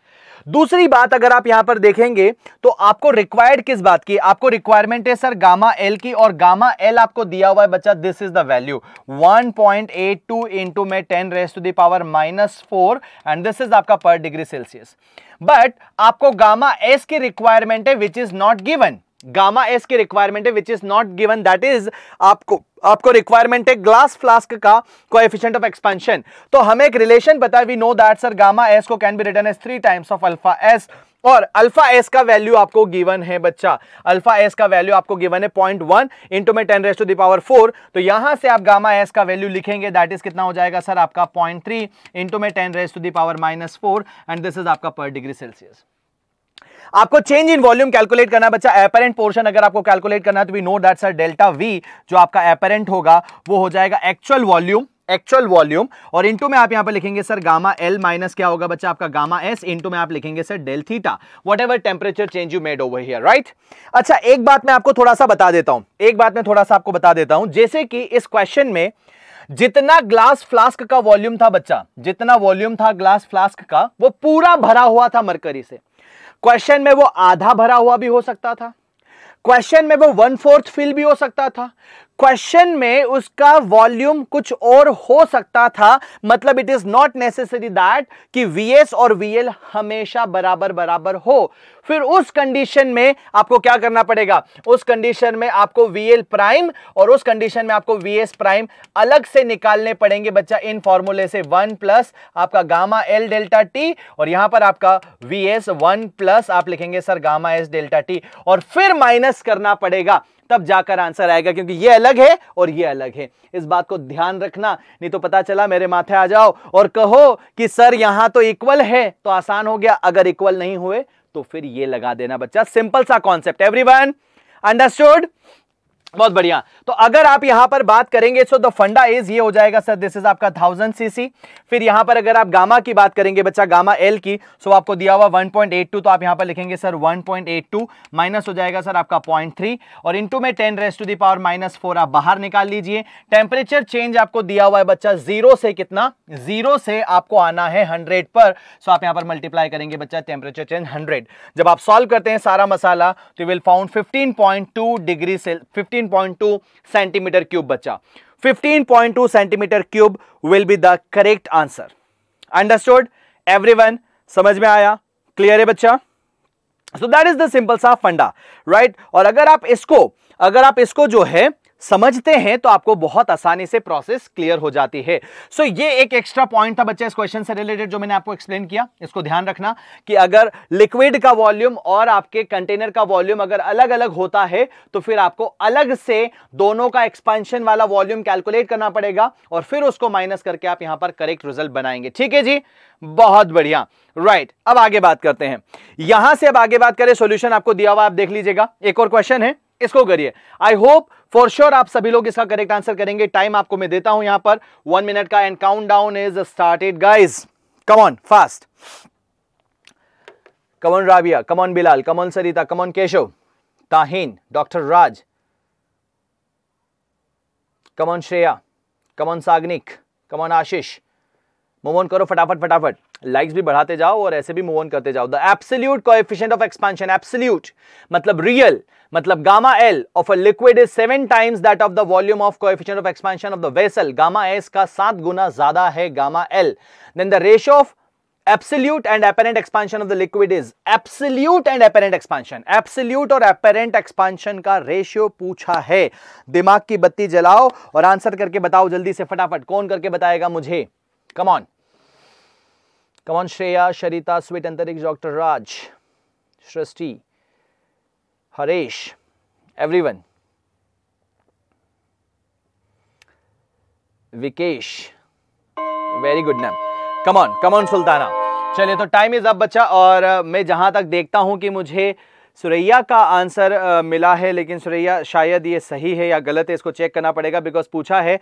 A: दूसरी बात अगर आप यहां पर देखेंगे तो आपको रिक्वायर्ड किस बात की आपको रिक्वायरमेंट है सर गामा एल की और गामा एल आपको दिया हुआ है बच्चा this is the value 1.82 point eight two into में ten raise to the power minus four and this is आपका पर डिग्री सेल्सियस बट आपको गामा एस की रिक्वायरमेंट है which is not given gamma S के रिक्वायरमेंट है which is not given that is आपको आपको requirement है ग्लास फ्लास्क का कोएफिशिएंट ऑफ एक्सपेंशन तो हमें एक रिलेशन बताया we know that sir gamma S को can be written as three times of alpha S और अल्फा एस का वैल्यू आपको गिवन है बच्चा अल्फा एस का वैल्यू आपको गिवन है पॉइंट वन इंटू में ten raise to the power four तो यहां से आप गामा एस का वैल्यू लिखेंगे दैट इज कितना हो जाएगा सर आपका पॉइंट थ्री इंटू में ten raise to the power minus four and this is आपका पर डिग्री सेल्सियस आपको चेंज इन वॉल्यूम कैलकुलेट करना है बच्चा एपेरेंट पोर्शन अगर आपको कैलकुलेट करना है तो we know that sir delta V जो आपका एपेरेंट होगा वो हो जाएगा एक्चुअल वॉल्यूम एक्चुअल वॉल्यूम और इंटू में आप यहां पर लिखेंगे सर गामा एल माइनस क्या होगा बच्चा आपका गामा एस इंटू में आप लिखेंगे sir del theta whatever temperature change you made over here right अच्छा एक बात मैं आपको थोड़ा सा बता देता हूं एक बात मैं थोड़ा सा आपको बता देता हूं जैसे कि इस क्वेश्चन में जितना ग्लास फ्लास्क का वॉल्यूम था बच्चा जितना वॉल्यूम था ग्लास फ्लास्क का वो पूरा भरा हुआ था मरकरी से क्वेश्चन में वो आधा भरा हुआ भी हो सकता था क्वेश्चन में वो वन फोर्थ फिल भी हो सकता था क्वेश्चन में उसका वॉल्यूम कुछ और हो सकता था मतलब it is not necessary that कि वीएस और वीएल हमेशा बराबर बराबर हो फिर उस कंडीशन में आपको क्या करना पड़ेगा उस कंडीशन में आपको वीएल प्राइम और उस कंडीशन में आपको वीएस प्राइम अलग से निकालने पड़ेंगे बच्चा इन फॉर्मूले से वन प्लस आपका गामा एल डेल्टा टी और यहां पर आपका वी एस वन प्लस आप लिखेंगे sir gamma S delta T और फिर माइनस करना पड़ेगा तब जाकर आंसर आएगा क्योंकि ये अलग है और ये अलग है इस बात को ध्यान रखना नहीं तो पता चला मेरे माथे आ जाओ और कहो कि सर यहां तो इक्वल है तो आसान हो गया अगर इक्वल नहीं हुए तो फिर ये लगा देना बच्चा सिंपल सा कॉन्सेप्ट एवरी वन अंडरस्टूड बहुत बढ़िया तो अगर आप यहां पर बात करेंगे सो द फंडा इज ये हो जाएगा सर दिस इज आपका थाउजेंड सीसी फिर यहां पर अगर आप गामा की बात करेंगे बच्चा गामा एल की सो so आपको दिया हुआ 1.82 तो आप यहां पर लिखेंगे सर 1.82 माइनस हो जाएगा सर आपका 0.3 और इनटू में 10 raise to the power minus four आप बाहर निकाल लीजिए टेम्परेचर चेंज आपको दिया हुआ है बच्चा जीरो से कितना जीरो से आपको आना है हंड्रेड पर सो so आप यहां पर मल्टीप्लाई करेंगे बच्चा टेम्परेचर चेंज हंड्रेड जब आप सॉल्व करते हैं सारा मसाला तो विल फाउंड फिफ्टीन डिग्री सेल फिफ्टीन 15.2 सेंटीमीटर क्यूब बचा 15.2 centimetre cube will be the correct answer understood everyone समझ में आया क्लियर है बच्चा so that is the simple सा फंडा राइट और अगर आप इसको अगर आप इसको जो है समझते हैं तो आपको बहुत आसानी से प्रोसेस क्लियर हो जाती है सो so, ये एक एक्स्ट्रा पॉइंट था बच्चे इस क्वेश्चन से रिलेटेड जो मैंने आपको एक्सप्लेन किया इसको ध्यान रखना कि अगर लिक्विड का वॉल्यूम और आपके कंटेनर का वॉल्यूम अगर अलग अलग होता है तो फिर आपको अलग से दोनों का एक्सपेंशन वाला वॉल्यूम कैलकुलेट करना पड़ेगा और फिर उसको माइनस करके आप यहां पर करेक्ट रिजल्ट बनाएंगे ठीक है जी बहुत बढ़िया राइट right, अब आगे बात करते हैं यहां से अब आगे बात करें सोल्यूशन आपको दिया हुआ आप देख लीजिएगा एक और क्वेश्चन है इसको करिए आई होप फॉर श्योर आप सभी लोग इसका करेक्ट आंसर करेंगे टाइम आपको मैं देता हूं यहां पर वन मिनट का and count down is started guys come on fast come on Rabia come on Bilal come on Sarita come on Keshav Tahin doctor Raj come on Shreya come on Sagnik come on Ashish move on करो फटाफट फटाफट लाइक्स भी बढ़ाते जाओ और ऐसे भी मूव ऑन करते जाओ the absolute coefficient of expansion absolute मतलब रियल मतलब gamma L of a liquid is seven times that of the volume of coefficient of expansion of the vessel gamma S का सात गुना ज्यादा है gamma L then the ratio of absolute and apparent expansion of the liquid is absolute and apparent expansion absolute और apparent expansion का ratio पूछा है दिमाग की बत्ती जलाओ और आंसर करके बताओ जल्दी से फटाफट कौन करके बताएगा मुझे come on come on Shreya Sharita sweet Antariksh doctor Raj Srishti Haresh everyone Vikesh very good नैम come on come on Sultana चलिए तो टाइम इज अब बच्चा और मैं जहां तक देखता हूं कि मुझे सुरैया का आंसर आ, मिला है लेकिन सुरैया शायद ये सही है या गलत है इसको चेक करना पड़ेगा बिकॉज पूछा है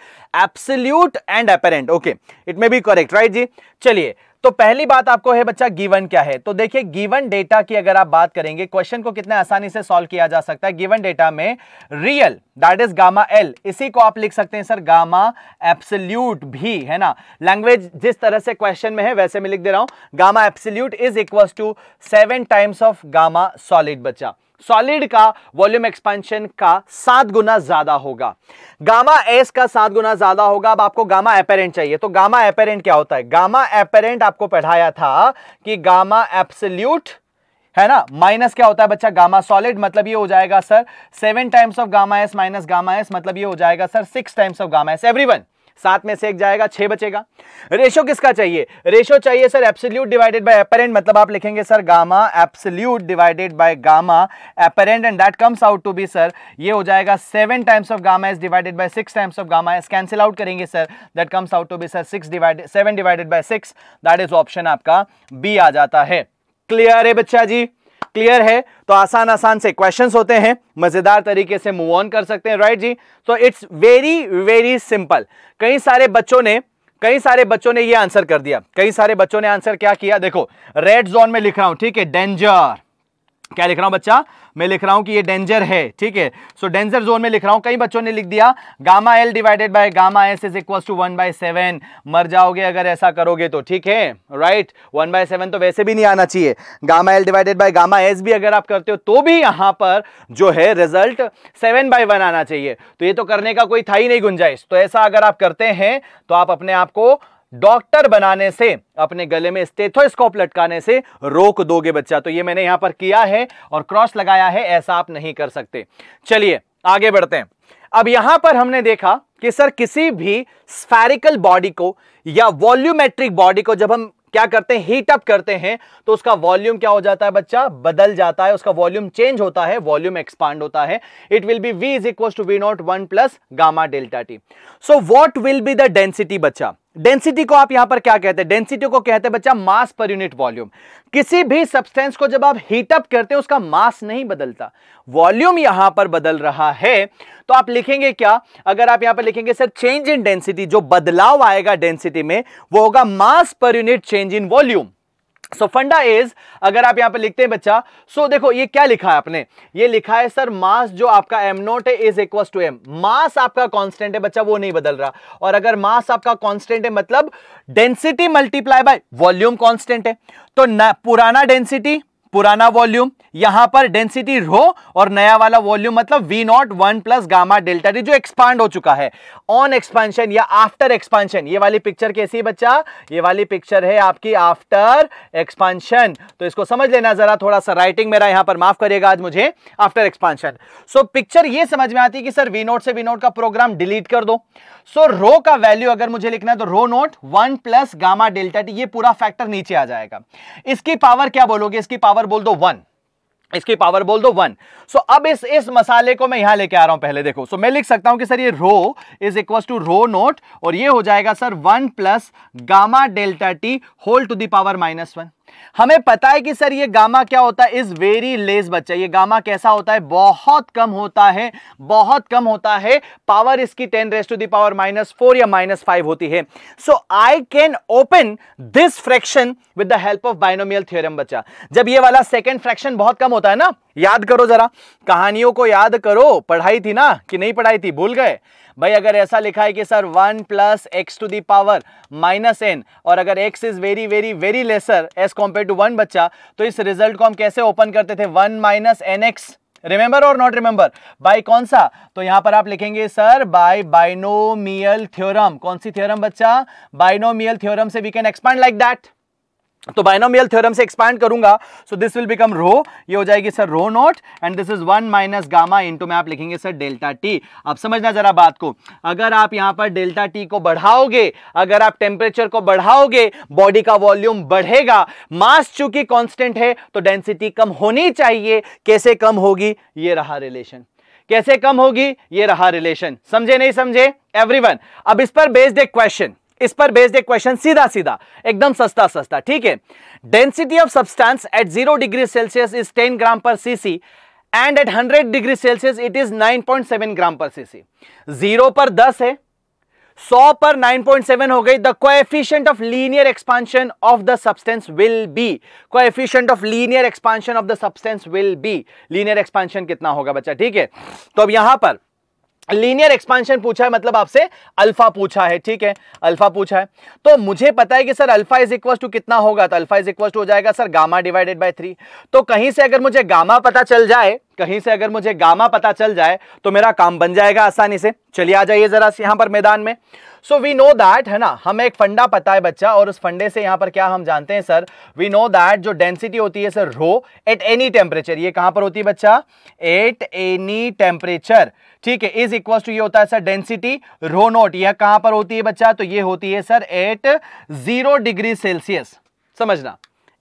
A: absolute and apparent okay it may be correct right जी चलिए तो पहली बात आपको है बच्चा गिवन क्या है तो देखिए गिवन डेटा की अगर आप बात करेंगे क्वेश्चन को कितने आसानी से सॉल्व किया जा सकता है गिवन डेटा में real that is gamma L इसी को आप लिख सकते हैं सर गामा एप्सल्यूट भी है ना लैंग्वेज जिस तरह से क्वेश्चन में है वैसे मैं लिख दे रहा हूं gamma absolute is equal to seven times of gamma solid बच्चा सॉलिड का वॉल्यूम एक्सपेंशन का सात गुना ज्यादा होगा गामा एस का सात गुना ज्यादा होगा अब आपको गामा एपेरेंट चाहिए तो गामा एपेरेंट क्या होता है गामा एपेरेंट आपको पढ़ाया था कि गामा एप्सल्यूट है ना माइनस क्या होता है बच्चा गामा सॉलिड मतलब ये हो जाएगा sir seven times of gamma S minus gamma S मतलब ये हो जाएगा sir six times of gamma S everyone सात में से एक जाएगा छह बचेगा रेशो किसका चाहिए रेशो चाहिए sir absolute divided by apparent मतलब आप लिखेंगे sir gamma absolute divided by gamma apparent and that comes out to be sir ये हो जाएगा seven times of gamma S divided by six times of gamma S cancel out करेंगे sir that comes out to be sir six divided seven divided by six that is option आपका B आ जाता है clear है बच्चा जी clear है तो आसान आसान से क्वेश्चंस होते हैं मजेदार तरीके से मूव ऑन कर सकते हैं राइट जी तो इट्स वेरी वेरी सिंपल कई सारे बच्चों ने कई सारे बच्चों ने ये आंसर कर दिया कई सारे बच्चों ने आंसर क्या किया देखो रेड जोन में लिख रहा हूं ठीक है डेंजर क्या लिख रहा हूं बच्चा मैं लिख रहा हूं कि ये डेंजर है ठीक है सो डेंजर जोन में लिख रहा हूं कई बच्चों ने लिख दिया gamma L divided by gamma S is equal to one by seven मर जाओगे अगर ऐसा करोगे तो ठीक है राइट वन बाय सेवन तो वैसे भी नहीं आना चाहिए gamma L divided by gamma S भी अगर आप करते हो तो भी यहां पर जो है रिजल्ट सेवन बाय वन आना चाहिए तो ये तो करने का कोई था ही नहीं गुंजाइश तो ऐसा अगर आप करते हैं तो आप अपने आप को डॉक्टर बनाने से अपने गले में स्टेथोस्कोप लटकाने से रोक दोगे बच्चा तो ये मैंने यहां पर किया है और क्रॉस लगाया है ऐसा आप नहीं कर सकते चलिए आगे बढ़ते हैं अब यहां पर हमने देखा कि सर किसी भी स्फेरिकल बॉडी को या वॉल्यूमेट्रिक बॉडी को जब हम क्या करते हैं हीट अप करते हैं तो उसका वॉल्यूम क्या हो जाता है बच्चा बदल जाता है उसका वॉल्यूम चेंज होता है वॉल्यूम एक्सपांड होता है it will be V is equal to V naught one plus gamma delta T so what will be the density बच्चा डेंसिटी को आप यहां पर क्या कहते हैं डेंसिटी को कहते हैं बच्चा मास पर यूनिट वॉल्यूम किसी भी सब्सटेंस को जब आप हीटअप करते हैं उसका मास नहीं बदलता वॉल्यूम यहां पर बदल रहा है तो आप लिखेंगे क्या अगर आप यहां पर लिखेंगे सर चेंज इन डेंसिटी जो बदलाव आएगा डेंसिटी में वो होगा mass per unit change in volume so फंडा इज अगर आप यहां पर लिखते हैं बच्चा सो so देखो ये क्या लिखा है आपने ये लिखा है सर मास जो आपका एम नोट है is equal to M mass आपका कांस्टेंट है बच्चा वो नहीं बदल रहा और अगर मास आपका कांस्टेंट है मतलब density multiply by volume constant है तो पुराना डेंसिटी पुराना वॉल्यूम यहां पर डेंसिटी रो और नया वाला वॉल्यूम मतलब V naught one plus gamma delta D जो एक्सपांड हो चुका है ऑन एक्सपांशन या आफ्टर एक्सपांशन ये वाली पिक्चर कैसी है बच्चा ये वाली पिक्चर है आपकी आफ्टर एक्सपांशन तो इसको समझ लेना जरा थोड़ा सा राइटिंग मेरा यहां पर माफ करिएगा आज मुझे आफ्टर एक्सपांशन सो पिक्चर ये समझ में आती है कि सर वी नोट से वी नोट का प्रोग्राम डिलीट कर दो सो so, रो का वैल्यू अगर मुझे लिखना है तो rho naught one plus gamma delta D ये पूरा फैक्टर नीचे आ जाएगा इसकी पावर क्या बोलोगे इसकी पावर पावर बोल दो वन इसकी पावर बोल दो वन सो so, अब इस इस मसाले को मैं यहां लेके आ रहा हूं पहले देखो सो so, मैं लिख सकता हूं कि सर ये rho is equal to rho naught और ये हो जाएगा sir one plus gamma delta T whole to the power minus one हमें पता है कि सर ये गामा क्या होता है इज वेरी लेस बच्चा ये गामा कैसा होता है बहुत कम होता है बहुत कम होता है पावर इसकी ten raise to the power minus four या माइनस फाइव होती है so I can open this fraction with the help of binomial theorem बच्चा जब ये वाला सेकेंड फ्रैक्शन बहुत कम होता है ना याद करो जरा कहानियों को याद करो पढ़ाई थी ना कि नहीं पढ़ाई थी भूल गए भाई अगर ऐसा लिखा है कि sir one plus X to the power minus N और अगर X is very very very lesser as compare to one बच्चा तो इस रिजल्ट को हम कैसे ओपन करते थे one minus N X remember और नॉट रिमेंबर बाई कौन सा तो यहां पर आप लिखेंगे सर बाय बाइनोमियल थ्योरम कौन सी थ्योरम बच्चा बाइनोमियल थ्योरम से we can expand like that तो बाइनोमियल थ्योरम से एक्सपांड करूंगा so this will become rho ये हो जाएगी sir rho naught and this is one minus gamma two में आप लिखेंगे सर डेल्टा टी आप समझना जरा बात को अगर आप यहां पर डेल्टा टी को बढ़ाओगे अगर आप टेम्परेचर को बढ़ाओगे बॉडी का वॉल्यूम बढ़ेगा मास चूंकि कॉन्स्टेंट है तो डेंसिटी कम होनी चाहिए कैसे कम होगी ये रहा रिलेशन कैसे कम होगी ये रहा रिलेशन समझे नहीं समझे वन अब इस पर बेस्ड एक क्वेश्चन इस पर बेस्ड एक क्वेश्चन सीधा सीधा एकदम सस्ता सस्ता ठीक है density of substance at zero degree Celsius is ten gram per CC and at hundred degree Celsius it is nine point seven gram per CC zero पर दस है सौ पर नाइन पॉइंट सेवन हो गई the coefficient of linear expansion of the substance will be coefficient of linear expansion of the substance will be linear expansion कितना होगा बच्चा ठीक है तो अब यहां पर लीनियर एक्सपांशन पूछा है मतलब आपसे अल्फा पूछा है ठीक है अल्फा पूछा है तो मुझे पता है कि sir alpha is equal to कितना होगा तो अल्फा इज इक्वल टू हो जाएगा sir gamma divided by three तो कहीं से अगर मुझे गामा पता चल जाए कहीं से अगर मुझे गामा पता चल जाए तो मेरा काम बन जाएगा आसानी से चलिए आ जाइए जरा यहां पर मैदान में सो वी नो दैट है ना हमें एक फंडा पता है बच्चा और उस फंडे से यहां पर क्या हम जानते हैं सर वी नो दैट जो डेंसिटी होती है sir rho at any temperature ये कहां पर होती है बच्चा एट एनी टेम्परेचर ठीक है इज इक्वल टू ये होता है सर डेंसिटी रो नोट यह कहां पर होती है बच्चा तो ये होती है sir at zero degree Celsius समझना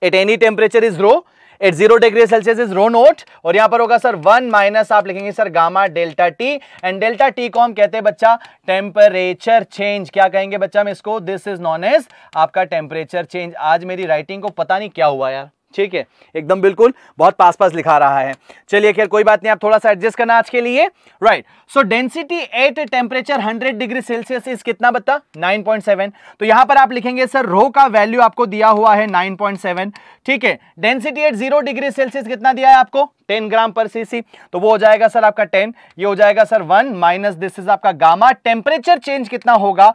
A: at any temperature is rho at zero degree Celsius is rho naught और यहां पर होगा सर वन माइनस आप लिखेंगे sir gamma delta T and delta T को हम कहते हैं बच्चा टेम्परेचर चेंज क्या कहेंगे बच्चा हम इसको दिस इज नॉन एज आपका टेम्परेचर चेंज आज मेरी राइटिंग को पता नहीं क्या हुआ यार ठीक है एकदम बिल्कुल बहुत पास पास लिखा रहा है चलिए खैर कोई बात नहीं आप थोड़ा सा एडजस्ट करना आज के लिए right so density at temperature 100 degree Celsius is कितना बता 9.7 तो यहां पर आप लिखेंगे सर रो का वैल्यू आपको दिया हुआ है 9.7 ठीक है density at zero degree Celsius कितना दिया है आपको टेन ग्राम पर सीसी तो वो हो जाएगा सर आपका टेन ये हो जाएगा sir one minus this is आपका गामा टेम्परेचर चेंज कितना होगा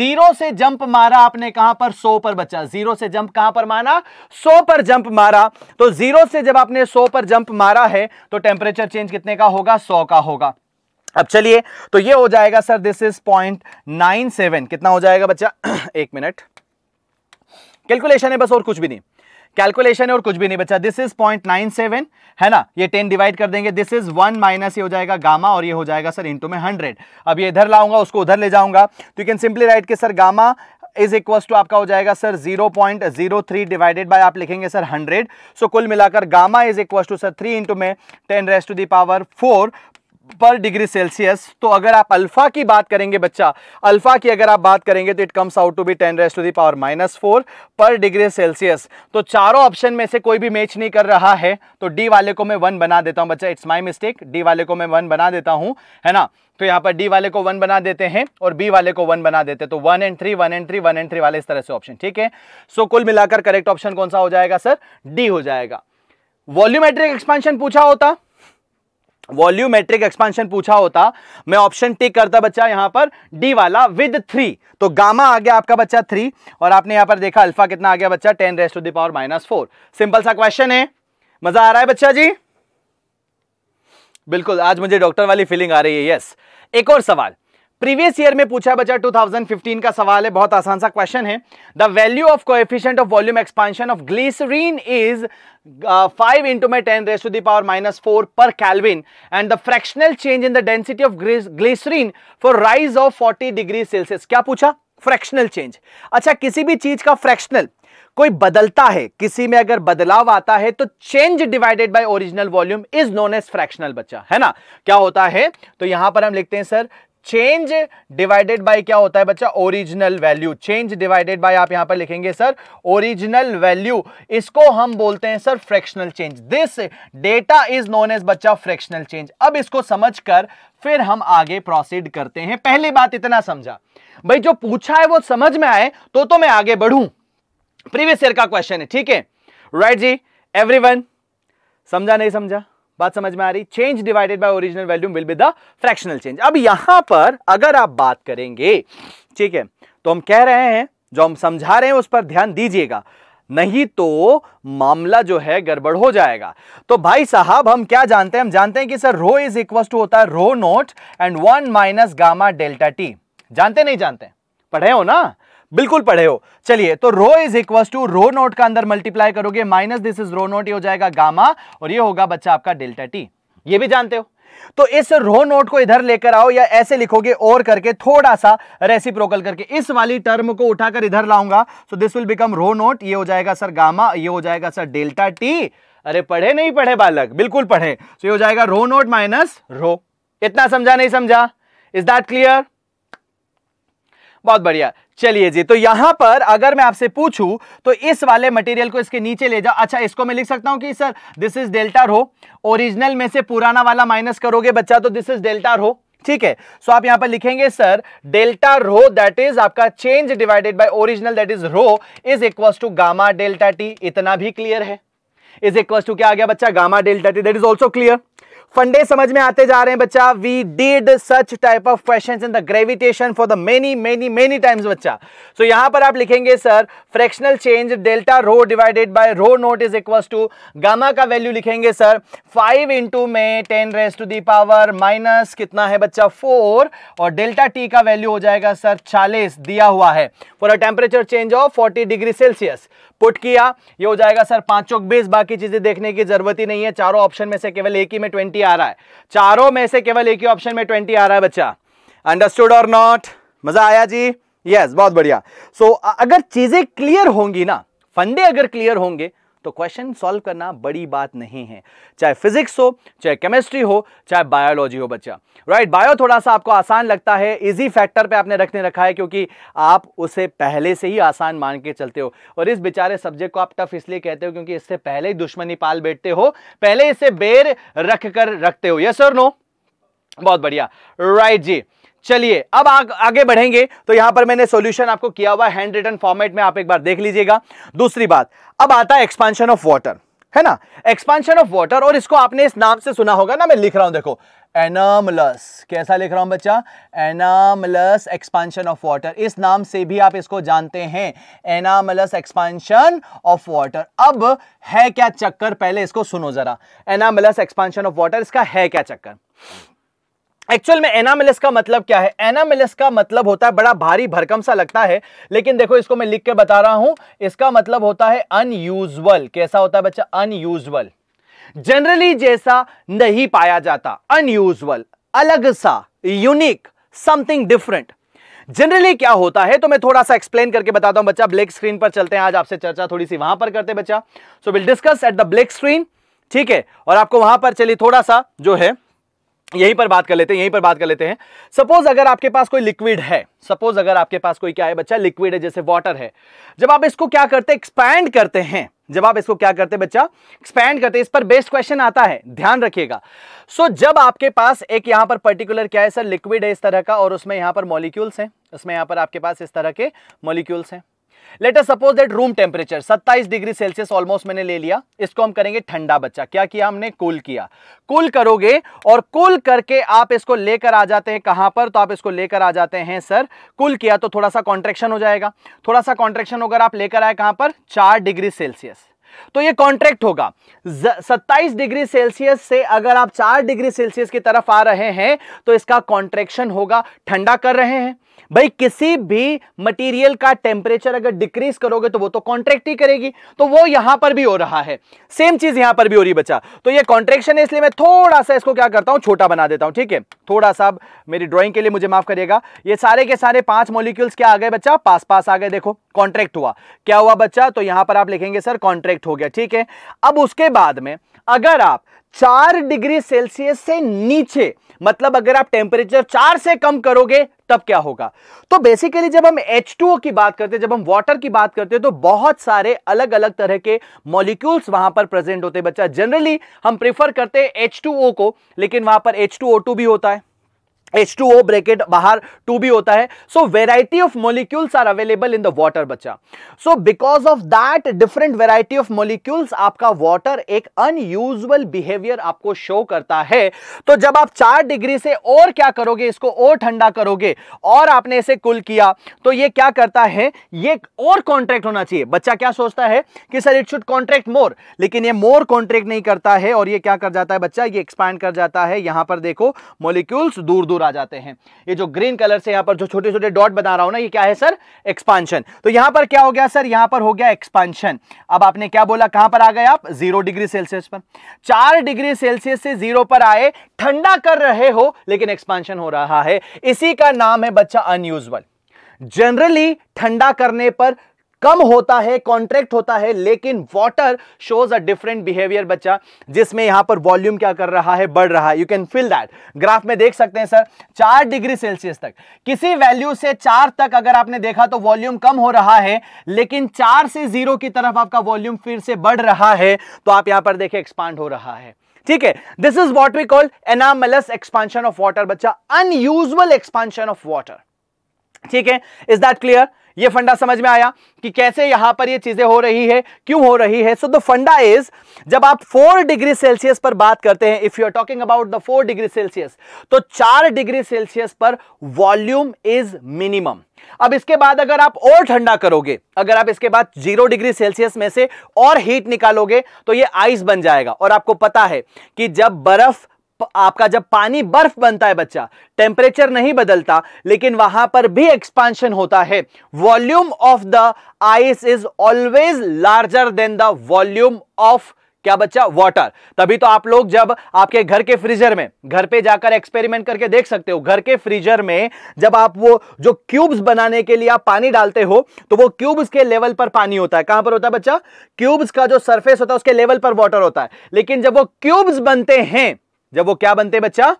A: जीरो से जंप मारा आपने कहां पर सो पर बचा जीरो से जंप कहां पर माना सो पर जंप मारा तो जीरो से जब आपने सो पर जंप मारा है तो टेम्परेचर चेंज कितने का होगा सौ का होगा अब चलिए तो ये हो जाएगा sir this is point nine seven कितना हो जाएगा बच्चा <clears throat> एक मिनट कैलकुलेशन है बस और कुछ भी नहीं कैलकुलेशन है और कुछ भी नहीं बचा this is point nine seven है ना ये टेन डिवाइड कर देंगे दिस इज वन माइनस ये हो जाएगा गामा और ये हो जाएगा सर इंटू में हंड्रेड अब ये इधर लाऊंगा उसको उधर ले जाऊंगा तो यू कैन सिंपली राइट के sir gamma is equal to आपका हो जाएगा सर 0.03 डिवाइडेड बाय आप लिखेंगे सर 100 सो so, कुल मिलाकर gamma is equal to sir 3 into में 10 रेस टू दावर 4 पर डिग्री सेल्सियस तो अगर आप अल्फा की बात करेंगे बच्चा अल्फा की अगर आप बात करेंगे तो it comes out to be ten raise to the power minus four per degree Celsius तो चारों ऑप्शन में से कोई भी मैच नहीं कर रहा है तो डी वाले को मैं वन बना देता हूं बच्चा इट्स माई मिस्टेक डी वाले को मैं वन बना देता हूं है ना तो यहाँ पर डी वाले को वन बना देते हैं और बी वाले को वन बना देते हैं तो one and three one and three one and three वाले इस तरह से ऑप्शन ठीक है सो कुल मिलाकर करेक्ट ऑप्शन कौन सा हो जाएगा सर डी हो जाएगा वॉल्यूमेट्रिक एक्सपेंशन पूछा होता वॉल्यूमेट्रिक एक्सपांशन पूछा होता मैं ऑप्शन टिक करता बच्चा यहां पर डी वाला विद थ्री तो गामा आ गया आपका बच्चा थ्री और आपने यहां पर देखा अल्फा कितना आ गया बच्चा ten raised to the power minus four simple सा क्वेश्चन है मजा आ रहा है बच्चा जी बिल्कुल आज मुझे डॉक्टर वाली फीलिंग आ रही है यस एक और सवाल प्रीवियस ईयर में पूछा बच्चा 2015 का सवाल है बहुत आसान सा क्वेश्चन है the value of coefficient of volume expansion of glycerine is five into में ten raise to the power minus four per kelvin and the fractional change in the density of glycerine for rise of forty degree Celsius क्या पूछा fractional change अच्छा किसी भी चीज का fractional कोई बदलता है किसी में अगर बदलाव आता है तो change divided by original volume is known as fractional बच्चा है ना क्या होता है तो यहां पर हम लिखते हैं सर चेंज डिवाइडेड बाय क्या होता है बच्चा original value change divided by आप यहां पर लिखेंगे सर ओरिजिनल वैल्यू इसको हम बोलते हैं sir fractional change this data is known as बच्चा फ्रैक्शनल चेंज अब इसको समझकर फिर हम आगे प्रोसीड करते हैं पहली बात इतना समझा भाई जो पूछा है वो समझ में आए तो तो मैं आगे बढ़ूं प्रीवियस ईयर का क्वेश्चन है ठीक है राइट जी एवरीवन समझा नहीं समझा बात समझ में आ रही change divided by original volume will be the fractional change अब यहां पर अगर आप बात करेंगे ठीक है तो हम कह रहे हैं जो हम समझा रहे हैं उस पर ध्यान दीजिएगा नहीं तो मामला जो है गड़बड़ हो जाएगा तो भाई साहब हम क्या जानते हैं हम जानते हैं कि sir rho is equal to होता है rho naught and one minus gamma delta T जानते नहीं जानते पढ़े हो ना बिल्कुल पढ़े हो चलिए तो rho is equal to rho naught का अंदर मल्टीप्लाई करोगे minus this is rho naught ये हो जाएगा गामा और ये होगा बच्चा आपका डेल्टा टी ये भी जानते हो तो इस रो नोट को इधर लेकर आओ या ऐसे लिखोगे और करके थोड़ा सा रेसिप्रोकल करके इस वाली टर्म को उठाकर इधर लाऊंगा so this will become rho naught ये हो जाएगा सर गामा ये हो जाएगा सर डेल्टा टी अरे पढ़े नहीं पढ़े बालक बिल्कुल पढ़े सो ये हो जाएगा रो नोट माइनस रो इतना समझा नहीं समझा इज दैट क्लियर बहुत बढ़िया चलिए जी तो यहां पर अगर मैं आपसे पूछूं तो इस वाले मटेरियल को इसके नीचे ले जाओ अच्छा इसको मैं लिख सकता हूं कि sir this is delta rho original में से पुराना वाला माइनस करोगे बच्चा तो दिस इज डेल्टा रो ठीक है सो आप यहां पर लिखेंगे sir delta rho that is आपका change divided by original that is rho is equal to gamma delta T इतना भी क्लियर है इज इक्वल टू क्या आ गया बच्चा gamma delta T that is also clear फंडे समझ में आते जा रहे हैं बच्चा we did such type of question in the gravitation for the many many many times बच्चा सो so, यहां पर आप लिखेंगे sir fractional change delta rho divided by rho naught is equal to gamma का वैल्यू लिखेंगे sir five into में ten raise to the power minus कितना है बच्चा फोर और डेल्टा टी का वैल्यू हो जाएगा सर चालीस दिया हुआ है for a temperature change of forty degree Celsius put किया ये हो जाएगा सर पांच चौक बीस बाकी चीजें देखने की जरूरत ही नहीं है चारों ऑप्शन में से केवल एक ही में ट्वेंटी आ रहा है चारों में से केवल एक ही ऑप्शन में ट्वेंटी आ रहा है बच्चा अंडरस्टूड और नॉट मजा आया जी यस yes, बहुत बढ़िया सो so, अगर चीजें क्लियर होंगी ना फंडे अगर क्लियर होंगे तो क्वेश्चन सॉल्व करना बड़ी बात नहीं है चाहे फिजिक्स हो चाहे केमिस्ट्री हो चाहे बायोलॉजी हो बच्चा राइट बायो थोड़ा सा आपको आसान लगता है इजी फैक्टर पे आपने रखने रखा है क्योंकि आप उसे पहले से ही आसान मान के चलते हो और इस बेचारे सब्जेक्ट को आप टफ इसलिए कहते हो क्योंकि इससे पहले ही दुश्मनी पाल बैठते हो पहले इसे बेर रख कर रखते हो यस और नो बहुत बढ़िया राइट right, जी चलिए अब आग, आगे बढ़ेंगे तो यहां पर मैंने सॉल्यूशन आपको किया हुआ हैंड रिटर्न फॉर्मेट में आप एक बार देख लीजिएगा दूसरी बात अब आता है एक्सपांशन ऑफ वाटर है ना एक्सपांशन ऑफ वाटर और इसको आपने इस नाम से सुना होगा ना मैं लिख रहा हूं देखो एनामलस कैसा लिख रहा हूं बच्चा एनामलस एक्सपांशन ऑफ वाटर इस नाम से भी आप इसको जानते हैं एनामलस एक्सपांशन ऑफ वाटर अब है क्या चक्कर पहले इसको सुनो जरा एनामलस एक्सपांशन ऑफ वाटर इसका है क्या चक्कर एक्चुअल में एनामिलस का मतलब क्या है एनामिलस का मतलब होता है बड़ा भारी भरकम सा लगता है लेकिन देखो इसको मैं लिख के बता रहा हूं इसका मतलब होता है अनयूजल कैसा होता है बच्चा अनयूजल जनरली जैसा नहीं पाया जाता अनयूजल अलग सा यूनिक समथिंग डिफरेंट जनरली क्या होता है तो मैं थोड़ा सा एक्सप्लेन करके बताता हूं बच्चा ब्लैक स्क्रीन पर चलते हैं आज आपसे चर्चा थोड़ी सी वहां पर करते हैं बच्चा so will discuss at the black screen ठीक है और आपको वहां पर चलिए थोड़ा सा जो है यहीं पर बात कर लेते हैं यहीं पर बात कर लेते हैं सपोज अगर आपके पास कोई लिक्विड है सपोज अगर आपके पास कोई क्या है बच्चा लिक्विड है जैसे वाटर है जब आप इसको क्या करते हैं एक्सपैंड करते हैं जब आप इसको क्या करते हैं बच्चा एक्सपैंड करते हैं इस पर बेस्ट क्वेश्चन आता है ध्यान रखिएगा सो so, जब आपके पास एक यहां पर पर्टिकुलर क्या है सर लिक्विड है इस तरह का और उसमें यहां पर मॉलिक्यूल्स हैं उसमें यहां पर आपके पास इस तरह के मॉलिक्यूल्स हैं later suppose that room temperature 27 degree Celsius almost मैंने ले लिया इसको हम करेंगे ठंडा बच्चा क्या किया हमने कूल किया कूल करोगे और कूल करके आप इसको लेकर आ जाते हैं कहां पर तो आप इसको लेकर आ जाते हैं सर कूल किया तो थोड़ा सा कॉन्ट्रेक्शन हो जाएगा थोड़ा सा कॉन्ट्रेक्शन होकर आप लेकर आए कहां पर चार डिग्री सेल्सियस तो ये कॉन्ट्रैक्ट होगा 27 डिग्री सेल्सियस से अगर आप 4 डिग्री सेल्सियस की तरफ आ रहे हैं तो इसका कॉन्ट्रेक्शन होगा ठंडा कर रहे हैं भाई किसी भी मटेरियल का टेम्परेचर अगर डिक्रीज करोगे तो वो तो कॉन्ट्रैक्ट ही करेगी तो वो यहां पर भी हो रहा है सेम चीज यहां पर भी हो रही बचा तो ये कॉन्ट्रेक्शन है इसलिए मैं थोड़ा सा इसको क्या करता हूं छोटा बना देता हूं ठीक है थोड़ा सा मेरी ड्राइंग के लिए मुझे माफ करिएगा ये सारे के सारे पांच मोलिक्यूल्स क्या आ गए बच्चा पास पास आ गए देखो कॉन्ट्रैक्ट हुआ क्या हुआ बच्चा तो यहां पर आप लिखेंगे सर कॉन्ट्रैक्ट हो गया ठीक है अब उसके बाद में अगर आप चार डिग्री सेल्सियस से नीचे मतलब अगर आप टेम्परेचर चार से कम करोगे तब क्या होगा तो बेसिकली जब हम H2O की बात करते हैं जब हम वाटर की बात करते हैं तो बहुत सारे अलग अलग तरह के मॉलिक्यूल्स वहां पर प्रेजेंट होते हैं बच्चा जनरली हम प्रेफर करते हैं H2O को लेकिन वहां पर H2O2 भी होता है H2O ब्रैकेट बाहर टू भी होता है so variety of molecules are available in the water बच्चा so because of that different variety of molecules आपका वॉटर एक अनयूजल बिहेवियर आपको शो करता है तो जब आप चार डिग्री से और क्या करोगे इसको और ठंडा करोगे और आपने इसे कुल किया तो ये क्या करता है ये और कॉन्ट्रैक्ट होना चाहिए बच्चा क्या सोचता है कि sir it should contract more लेकिन ये मोर कॉन्ट्रैक्ट नहीं करता है और ये क्या कर जाता है बच्चा ये एक्सपैंड कर जाता है यहां पर देखो मोलिक्यूल्स दूर दूर आ जाते हैं ये जो ग्रीन कलर से यहां पर जो छोटे छोटे डॉट बना रहा हूं ना ये क्या है सर एक्सपांशन तो यहां पर क्या हो गया सर यहां पर हो गया एक्सपांशन अब आपने क्या बोला कहां पर आ गए आप जीरो डिग्री सेल्सियस पर चार डिग्री सेल्सियस से जीरो पर आए ठंडा कर रहे हो लेकिन एक्सपांशन हो रहा है इसी का नाम है बच्चा अनयूजल जनरली ठंडा करने पर कम होता है कॉन्ट्रैक्ट होता है लेकिन water shows a different behaviour बच्चा जिसमें यहां पर वॉल्यूम क्या कर रहा है बढ़ रहा है you can feel that graph में देख सकते हैं सर चार डिग्री सेल्सियस तक किसी वैल्यू से चार तक अगर आपने देखा तो वॉल्यूम कम हो रहा है लेकिन चार से जीरो की तरफ आपका वॉल्यूम फिर से बढ़ रहा है तो आप यहां पर देखें एक्सपांड हो रहा है ठीक है this is what we call anomalous expansion of water बच्चा अनयूजल एक्सपांशन ऑफ वॉटर ठीक है इज दैट क्लियर ये फंडा समझ में आया कि कैसे यहां पर ये चीजें हो रही है क्यों हो रही है सो द फंडा इज जब आप फोर डिग्री सेल्सियस पर बात करते हैं if you are talking about the four degree Celsius तो चार डिग्री सेल्सियस पर वॉल्यूम इज मिनिमम अब इसके बाद अगर आप और ठंडा करोगे अगर आप इसके बाद जीरो डिग्री सेल्सियस में से और हीट निकालोगे तो ये आइस बन जाएगा और आपको पता है कि जब बर्फ आपका जब पानी बर्फ बनता है बच्चा टेम्परेचर नहीं बदलता लेकिन वहां पर भी एक्सपांशन होता है volume of the ice is always larger than the volume of क्या बच्चा वाटर तभी तो आप लोग जब आपके घर के फ्रीजर में घर पे जाकर एक्सपेरिमेंट करके देख सकते हो घर के फ्रीजर में जब आप वो जो क्यूब्स बनाने के लिए आप पानी डालते हो तो वो क्यूब्स के लेवल पर पानी होता है कहां पर होता है बच्चा क्यूब्स का जो सरफेस होता है उसके लेवल पर वाटर होता है लेकिन जब वो क्यूब्स बनते हैं जब वो क्या बनते हैं बच्चा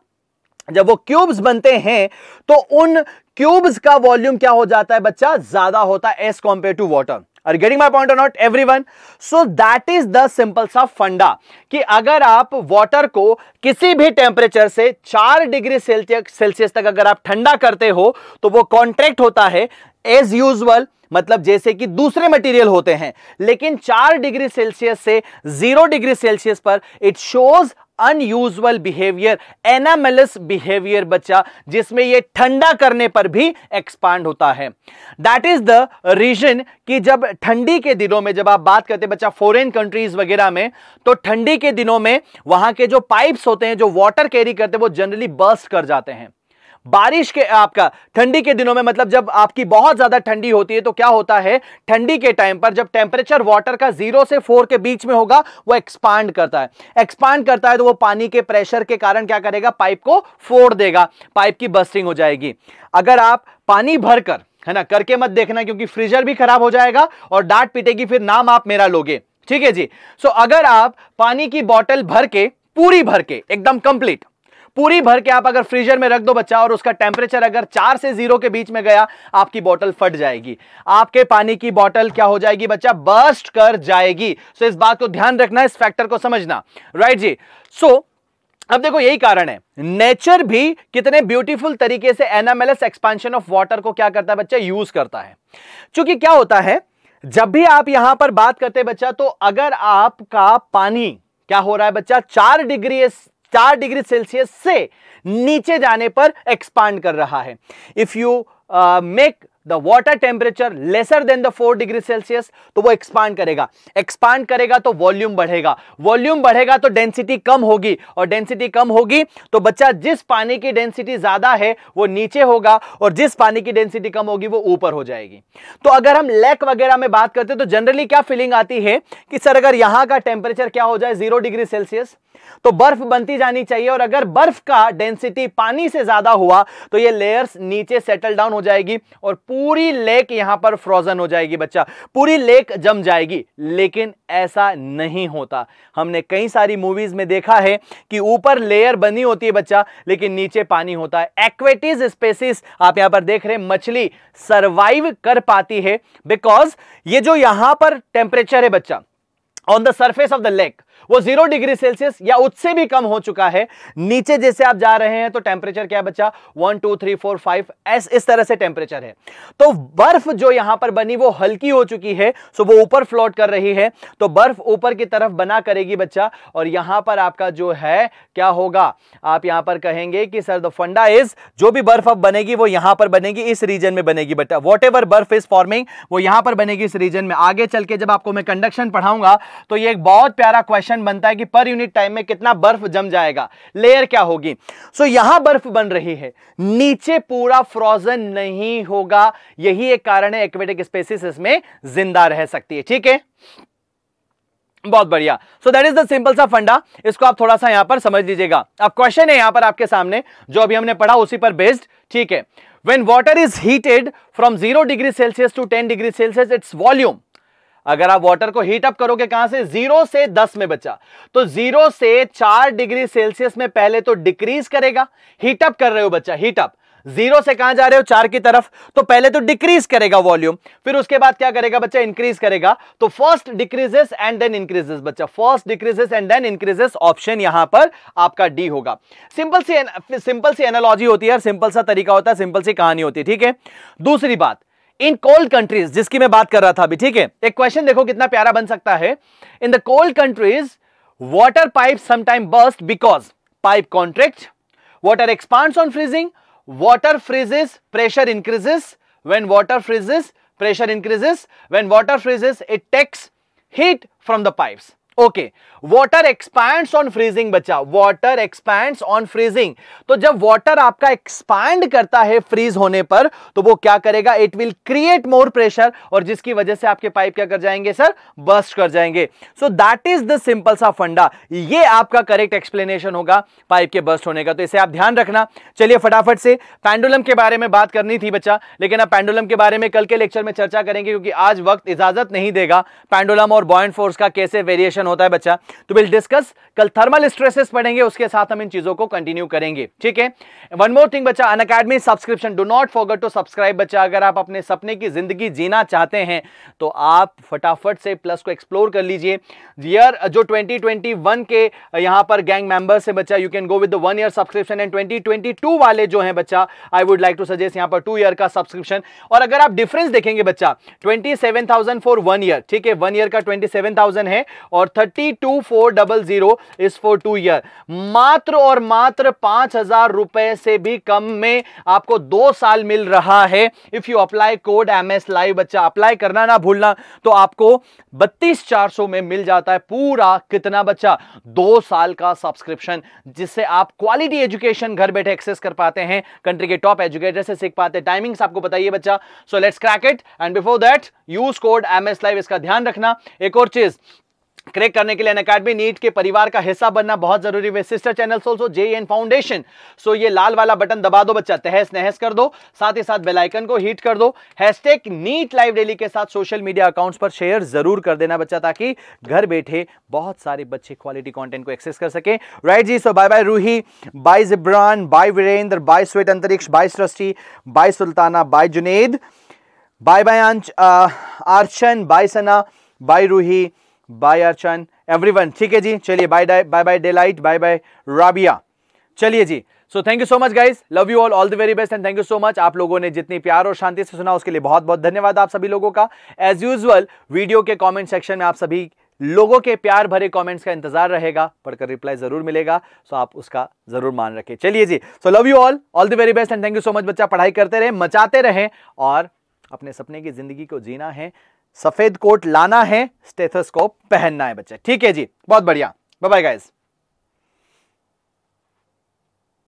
A: जब वो क्यूब्स बनते हैं तो उन क्यूब्स का वॉल्यूम क्या हो जाता है बच्चा ज्यादा होता है as compare to water are getting my point not everyone so that is the simple सा फंडा कि अगर आप वॉटर को किसी भी टेम्परेचर से चार डिग्री सेल्सियस तक अगर आप ठंडा करते हो तो वो कॉन्ट्रैक्ट होता है एज यूजल मतलब जैसे कि दूसरे मटेरियल होते हैं लेकिन चार डिग्री सेल्सियस से जीरो डिग्री सेल्सियस पर it shows unusual behaviour anomalous behaviour बच्चा जिसमें ये ठंडा करने पर भी एक्सपांड होता है दैट इज द रीजन कि जब ठंडी के दिनों में जब आप बात करते हैं बच्चा फॉरेन कंट्रीज वगैरह में तो ठंडी के दिनों में वहां के जो पाइप्स होते हैं जो वाटर कैरी करते हैं वो जनरली बर्स्ट कर जाते हैं बारिश के आपका ठंडी के दिनों में मतलब जब आपकी बहुत ज्यादा ठंडी होती है तो क्या होता है ठंडी के टाइम पर जब टेम्परेचर वाटर का जीरो से फोर के बीच में होगा वो एक्सपांड करता है एक्सपांड करता है तो वो पानी के प्रेशर के कारण क्या करेगा पाइप को फोड़ देगा पाइप की बस्टिंग हो जाएगी अगर आप पानी भरकर है ना करके मत देखना क्योंकि फ्रीजर भी खराब हो जाएगा और डांट पीटेगी फिर नाम आप मेरा लोगे ठीक है जी सो अगर आप पानी की बॉटल भर के पूरी भर के एकदम कंप्लीट पूरी भर के आप अगर फ्रीजर में रख दो बच्चा और उसका टेम्परेचर अगर चार से जीरो के बीच में गया आपकी बॉटल फट जाएगी आपके पानी की बॉटल क्या हो जाएगी बच्चा बर्स्ट कर जाएगी सो so, इस बात को ध्यान रखना इस फैक्टर को समझना राइट जी सो so, अब देखो यही कारण है नेचर भी कितने ब्यूटीफुल तरीके से एनामेलस एक्सपांशन ऑफ वाटर को क्या करता है बच्चा यूज करता है क्योंकि क्या होता है जब भी आप यहां पर बात करते हैं बच्चा तो अगर आपका पानी क्या हो रहा है बच्चा चार डिग्री चार डिग्री सेल्सियस से नीचे जाने पर एक्सपांड कर रहा है if you make the water temperature lesser than the four degree Celsius तो वो एक्सपांड करेगा एक्सपांड करेगा तो वॉल्यूम बढ़ेगा वॉल्यूम बढ़ेगा तो डेंसिटी कम होगी और डेंसिटी कम होगी तो बच्चा जिस पानी की डेंसिटी ज्यादा है वो नीचे होगा और जिस पानी की डेंसिटी कम होगी वो ऊपर हो जाएगी तो अगर हम लेक वगैरह में बात करते तो जनरली क्या फीलिंग आती है कि सर अगर यहां का टेम्परेचर क्या हो जाए जीरो डिग्री सेल्सियस तो बर्फ बनती जानी चाहिए और अगर बर्फ का डेंसिटी पानी से ज्यादा हुआ तो ये लेयर्स नीचे सेटल डाउन हो जाएगी और पूरी लेक यहां पर फ्रोजन हो जाएगी बच्चा पूरी लेक जम जाएगी लेकिन ऐसा नहीं होता हमने कई सारी मूवीज में देखा है कि ऊपर लेयर बनी होती है बच्चा लेकिन नीचे पानी होता है एक्वेटिज स्पेसिस आप यहां पर देख रहे हैं मछली सर्वाइव कर पाती है बिकॉज ये जो यहां पर टेम्परेचर है बच्चा on the surface of the lake वो जीरो डिग्री सेल्सियस या उससे भी कम हो चुका है नीचे जैसे आप जा रहे हैं तो टेम्परेचर क्या बच्चा one two three four five एस इस तरह से टेम्परेचर है तो बर्फ जो यहां पर बनी वो हल्की हो चुकी है सो वो ऊपर फ्लोट कर रही है तो बर्फ ऊपर की तरफ बना करेगी बच्चा और यहां पर आपका जो है क्या होगा आप यहां पर कहेंगे कि सर द फंडा इज जो भी बर्फ अब बनेगी वो यहां पर बनेगी इस रीजन में बनेगी बच्चा वॉट एवर बर्फ इज फॉर्मिंग वो यहां पर बनेगी इस रीजन में आगे चल के जब आपको मैं कंडक्शन पढ़ाऊंगा तो ये एक बहुत प्यारा क्वेश्चन क्वेश्चन बनता है कि पर यूनिट टाइम में कितना बर्फ जम जाएगा लेयर क्या होगी सो यहां बर्फ बन रही है नीचे पूरा फ्रोजन नहीं होगा यही एक कारण है एक्वेटिक स्पेसिस इसमें जिंदा रह सकती है ठीक है बहुत बढ़िया so that is the simple सा फंडा इसको आप थोड़ा सा यहां पर समझ लीजिएगा अब क्वेश्चन है यहां पर आपके सामने जो अभी हमने पढ़ा उसी पर बेस्ड ठीक है when water is heated from zero degree Celsius to ten degree Celsius its volume अगर आप वाटर को हीट अप करोगे कहां से जीरो से दस में बचा तो जीरो से चार डिग्री सेल्सियस में पहले तो डिक्रीज करेगा हीट अप कर रहे हो बच्चा हीट अप जीरो से कहां जा रहे हो चार की तरफ तो पहले तो डिक्रीज करेगा वॉल्यूम फिर उसके बाद क्या करेगा बच्चा इंक्रीज करेगा तो first decreases and then increases बच्चा first decreases and then increases option यहां पर आपका डी होगा simple C simple C analogy होती है सिंपल सा तरीका होता है सिंपल सी कहानी होती है ठीक है दूसरी बात इन कोल्ड कंट्रीज जिसकी मैं बात कर रहा था अभी ठीक है एक क्वेश्चन देखो कितना प्यारा बन सकता है in the cold countries water pipe sometime burst because pipe contract water expand on freezing water freezes pressure increases when water freezes pressure increases when water freezes it takes heat from the pipe okay water expand on freezing बच्चा water expand on freezing तो जब water आपका expand करता है freeze होने पर तो वो क्या करेगा it will create more pressure और जिसकी वजह से आपके पाइप क्या कर जाएंगे सर बस्ट कर जाएंगे so that is the simple सा फंडा ये आपका करेक्ट एक्सप्लेनेशन होगा पाइप के बस्ट होने का तो इसे आप ध्यान रखना चलिए फटाफट से पैंडुलम के बारे में बात करनी थी बच्चा लेकिन आप पैंडुलम के बारे में कल के लेक्चर में चर्चा करेंगे क्योंकि आज वक्त इजाजत नहीं देगा पैंडुलम और बॉइंट फोर्स का कैसे वेरिएशन क्वेश्चन होता है बच्चा तो विल डिस्कस कल थर्मल स्ट्रेसेस पढ़ेंगे उसके साथ हम इन चीजों को कंटिन्यू करेंगे ठीक है वन मोर थिंग बच्चा Unacademy subscription do not forget to subscribe बच्चा अगर आप अपने सपने की जिंदगी जीना चाहते हैं तो आप फटाफट से प्लस को एक्सप्लोर कर लीजिए ईयर जो 2021 के यहां पर गैंग मेंबर्स है बच्चा you can go with one year subscription and 2022 वाले जो है बच्चा I would like to suggest यहां पर टू ईयर का सब्सक्रिप्शन और अगर आप डिफरेंस देखेंगे बच्चा twenty seven thousand for one year ठीक है वन ईयर का ट्वेंटी सेवन थाउजेंड है और thirty two four double zero is for two year मात्र और मात्र पांच हजार रुपए से भी कम में आपको दो साल मिल रहा है if you apply code M S live बच्चा अप्लाई करना ना भूलना तो आपको बत्तीस चार सौ में मिल जाता है पूरा कितना बच्चा दो साल का सब्सक्रिप्शन जिससे आप क्वालिटी एजुकेशन घर बैठे एक्सेस कर पाते हैं कंट्री के टॉप एजुकेटर से सीख पाते हैं टाइमिंग्स आपको बताइए बच्चा so let's crack it and before that use code M S live इसका ध्यान रखना एक और चीज क्रैक करने के लिए अनकेडमी नीट के परिवार का हिस्सा बनना बहुत जरूरी है sister channel so also J N foundation so ये लाल वाला बटन दबा दो बच्चा तहस नहस कर दो साथ ही साथ बेलाइकन को हिट कर दो हैशटैग नीट लाइव डेली के साथ सोशल मीडिया अकाउंट्स पर शेयर जरूर कर देना बच्चा ताकि घर बैठे बहुत सारे बच्चे क्वालिटी कॉन्टेंट को एक्सेस कर सके राइट जी so bye bye Ruhi bye Jibran bye Virendra bye स्वेट Antariksh bye Srishti bye Sultana bye Junaid bye bye Archan bye Sana bye Ruhi bye Archan everyone ठीक है जी चलिए bye bye bye daylight bye bye Rabia चलिए जी so thank you so much guys love you all all the very best and thank you so much आप लोगों ने जितनी प्यार और शांति से सुना उसके लिए बहुत बहुत धन्यवाद आप सभी लोगों का एज यूजल वीडियो के कॉमेंट सेक्शन में आप सभी लोगों के प्यार भरे कमेंट्स का इंतजार रहेगा पढ़कर रिप्लाई जरूर मिलेगा सो आप उसका जरूर मान रखें चलिए जी so love you all all the very best and thank you so much बच्चा पढ़ाई करते रहे मचाते रहे और अपने सपने की जिंदगी को जीना है सफेद कोट लाना है स्टेथोस्कोप पहनना है बच्चे ठीक है जी बहुत बढ़िया बाय बाय गाइज